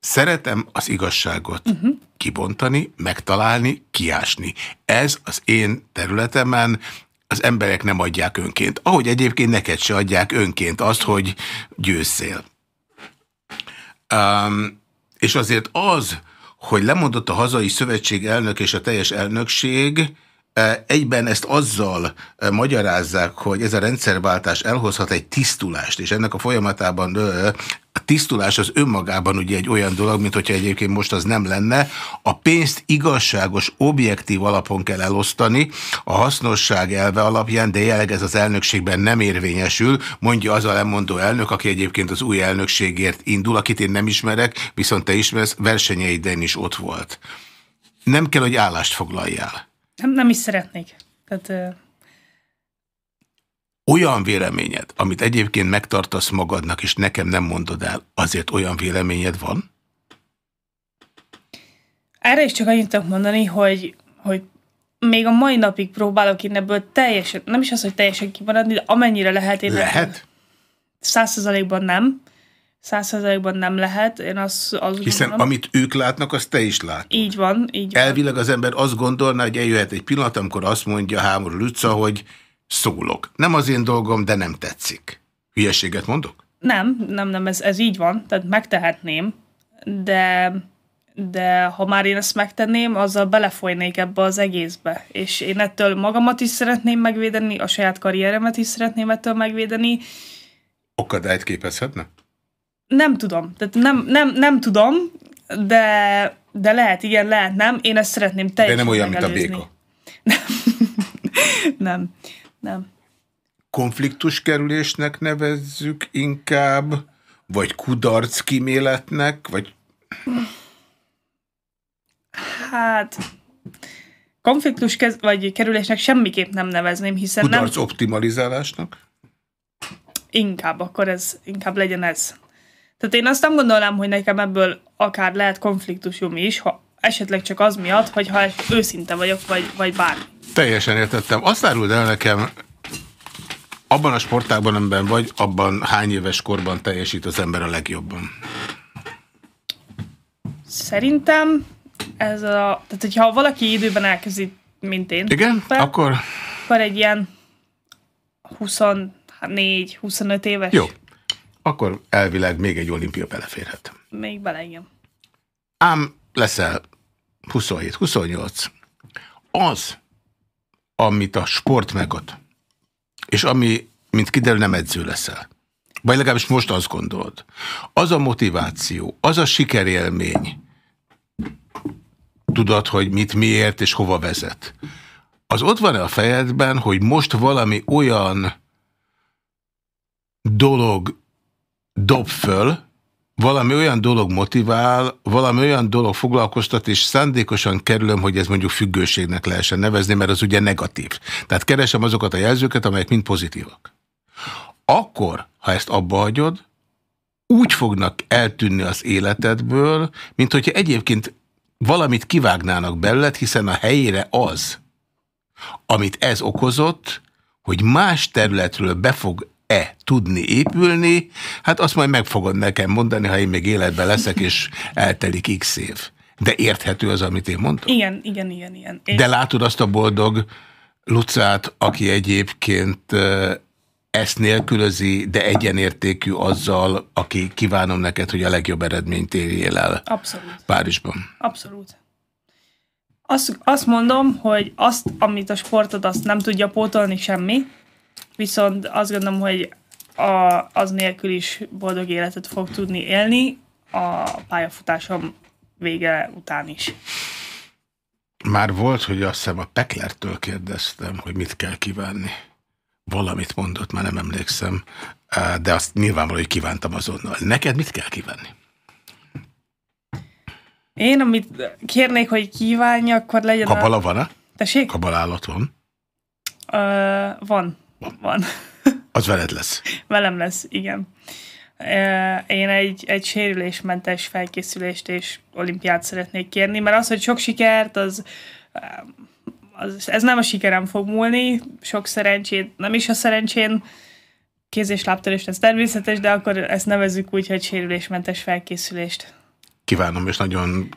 Szeretem az igazságot uh mhm. -huh. kibontani, megtalálni, kiásni. Ez az én területemen az emberek nem adják önként. Ahogy egyébként neked se adják önként azt, hogy győzzél. Um, és azért az, hogy lemondott a hazai szövetség elnök és a teljes elnökség, Egyben ezt azzal magyarázzák, hogy ez a rendszerváltás elhozhat egy tisztulást, és ennek a folyamatában a tisztulás az önmagában ugye egy olyan dolog, mint hogyha egyébként most az nem lenne. A pénzt igazságos, objektív alapon kell elosztani, a hasznosság elve alapján, de jelenleg ez az elnökségben nem érvényesül, mondja az a lemondó elnök, aki egyébként az új elnökségért indul, akit én nem ismerek, viszont te ismersz, versenyeiden is ott volt. Nem kell, hogy állást foglaljál. Nem, nem is szeretnék. Tehát, olyan véleményed, amit egyébként megtartasz magadnak, és nekem nem mondod el, azért olyan véleményed van? Erre is csak annyit tudok mondani, hogy, hogy még a mai napig próbálok én ebből teljesen, nem is az, hogy teljesen kimaradni, de amennyire lehet én... Lehet? Száz százalékban nem százszerzalékban nem lehet. Én azt, azt Hiszen gondolom, amit ők látnak, azt te is látod. Így van, így van. Elvileg az ember azt gondolná, hogy eljöhet egy pillanat, amikor azt mondja Hámor Luca, hogy szólok. Nem az én dolgom, de nem tetszik. Hülyeséget mondok? Nem, nem, nem, ez, ez így van. Tehát megtehetném, de de ha már én ezt megtenném, azzal belefolynék ebbe az egészbe. És én ettől magamat is szeretném megvédeni, a saját karrieremet is szeretném ettől megvédeni. Akadályt képezhetne? nem tudom. Tehát nem, nem, nem tudom, de, de lehet igen, lehet nem. Én ezt szeretném teljesen De nem olyan, megelőzni. mint a béka. Nem. nem. Nem. Konfliktus kerülésnek nevezzük inkább, vagy kudarc kiméletnek, vagy... Hát... Konfliktus kez, vagy kerülésnek semmiképp nem nevezném, hiszen kudarc nem... optimalizálásnak? Inkább, akkor ez, inkább legyen ez. Tehát én azt nem gondolnám, hogy nekem ebből akár lehet konfliktusom is, ha esetleg csak az miatt, hogyha őszinte vagyok, vagy, vagy bár. Teljesen értettem. Azt áruld el nekem, abban a sportágban, amiben vagy, abban hány éves korban teljesít az ember a legjobban? Szerintem ez a... Tehát, hogyha valaki időben elkezdi, mint én. Igen? Fel, akkor? Akkor egy ilyen 24-25 éves. Jó, akkor elvileg még egy olimpia beleférhet. Még bele, igen. Ám leszel 27-28. Az, amit a sport megad, és ami, mint kiderül, nem edző leszel, vagy legalábbis most azt gondolod, az a motiváció, az a sikerélmény, tudod, hogy mit, miért és hova vezet. Az ott van-e a fejedben, hogy most valami olyan dolog dob föl, valami olyan dolog motivál, valami olyan dolog foglalkoztat, és szándékosan kerülöm, hogy ez mondjuk függőségnek lehessen nevezni, mert az ugye negatív. Tehát keresem azokat a jelzőket, amelyek mind pozitívak. Akkor, ha ezt abba hagyod, úgy fognak eltűnni az életedből, mint hogyha egyébként valamit kivágnának belőled, hiszen a helyére az, amit ez okozott, hogy más területről be fog e tudni épülni, hát azt majd meg fogod nekem mondani, ha én még életben leszek, és eltelik x év. De érthető az, amit én mondtam? Igen, igen, igen. igen. De látod azt a boldog Lucát, aki egyébként ezt nélkülözi, de egyenértékű azzal, aki kívánom neked, hogy a legjobb eredményt érjél el Abszolút. Párizsban. Abszolút. Azt, azt mondom, hogy azt, amit a sportod, azt nem tudja pótolni semmi, viszont azt gondolom, hogy a, az nélkül is boldog életet fog tudni élni a pályafutásom vége után is. Már volt, hogy azt hiszem a Peklertől kérdeztem, hogy mit kell kívánni. Valamit mondott, már nem emlékszem, de azt nyilvánvaló, hogy kívántam azonnal. Neked mit kell kívánni? Én, amit kérnék, hogy kívánja, akkor legyen Kabala a... van-e? Tessék? állat van? Ö, van van. Az veled lesz. Velem lesz, igen. Én egy, egy sérülésmentes felkészülést és olimpiát szeretnék kérni, mert az, hogy sok sikert, az, az ez nem a sikerem fog múlni, sok szerencsét, nem is a szerencsén, kéz és lábtörés, ez természetes, de akkor ezt nevezzük úgy, hogy sérülésmentes felkészülést. Kívánom, és nagyon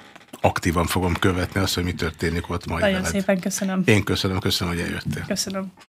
aktívan fogom követni azt, hogy mi történik ott majd Nagyon veled. szépen köszönöm. Én köszönöm, köszönöm, hogy eljöttél. Köszönöm.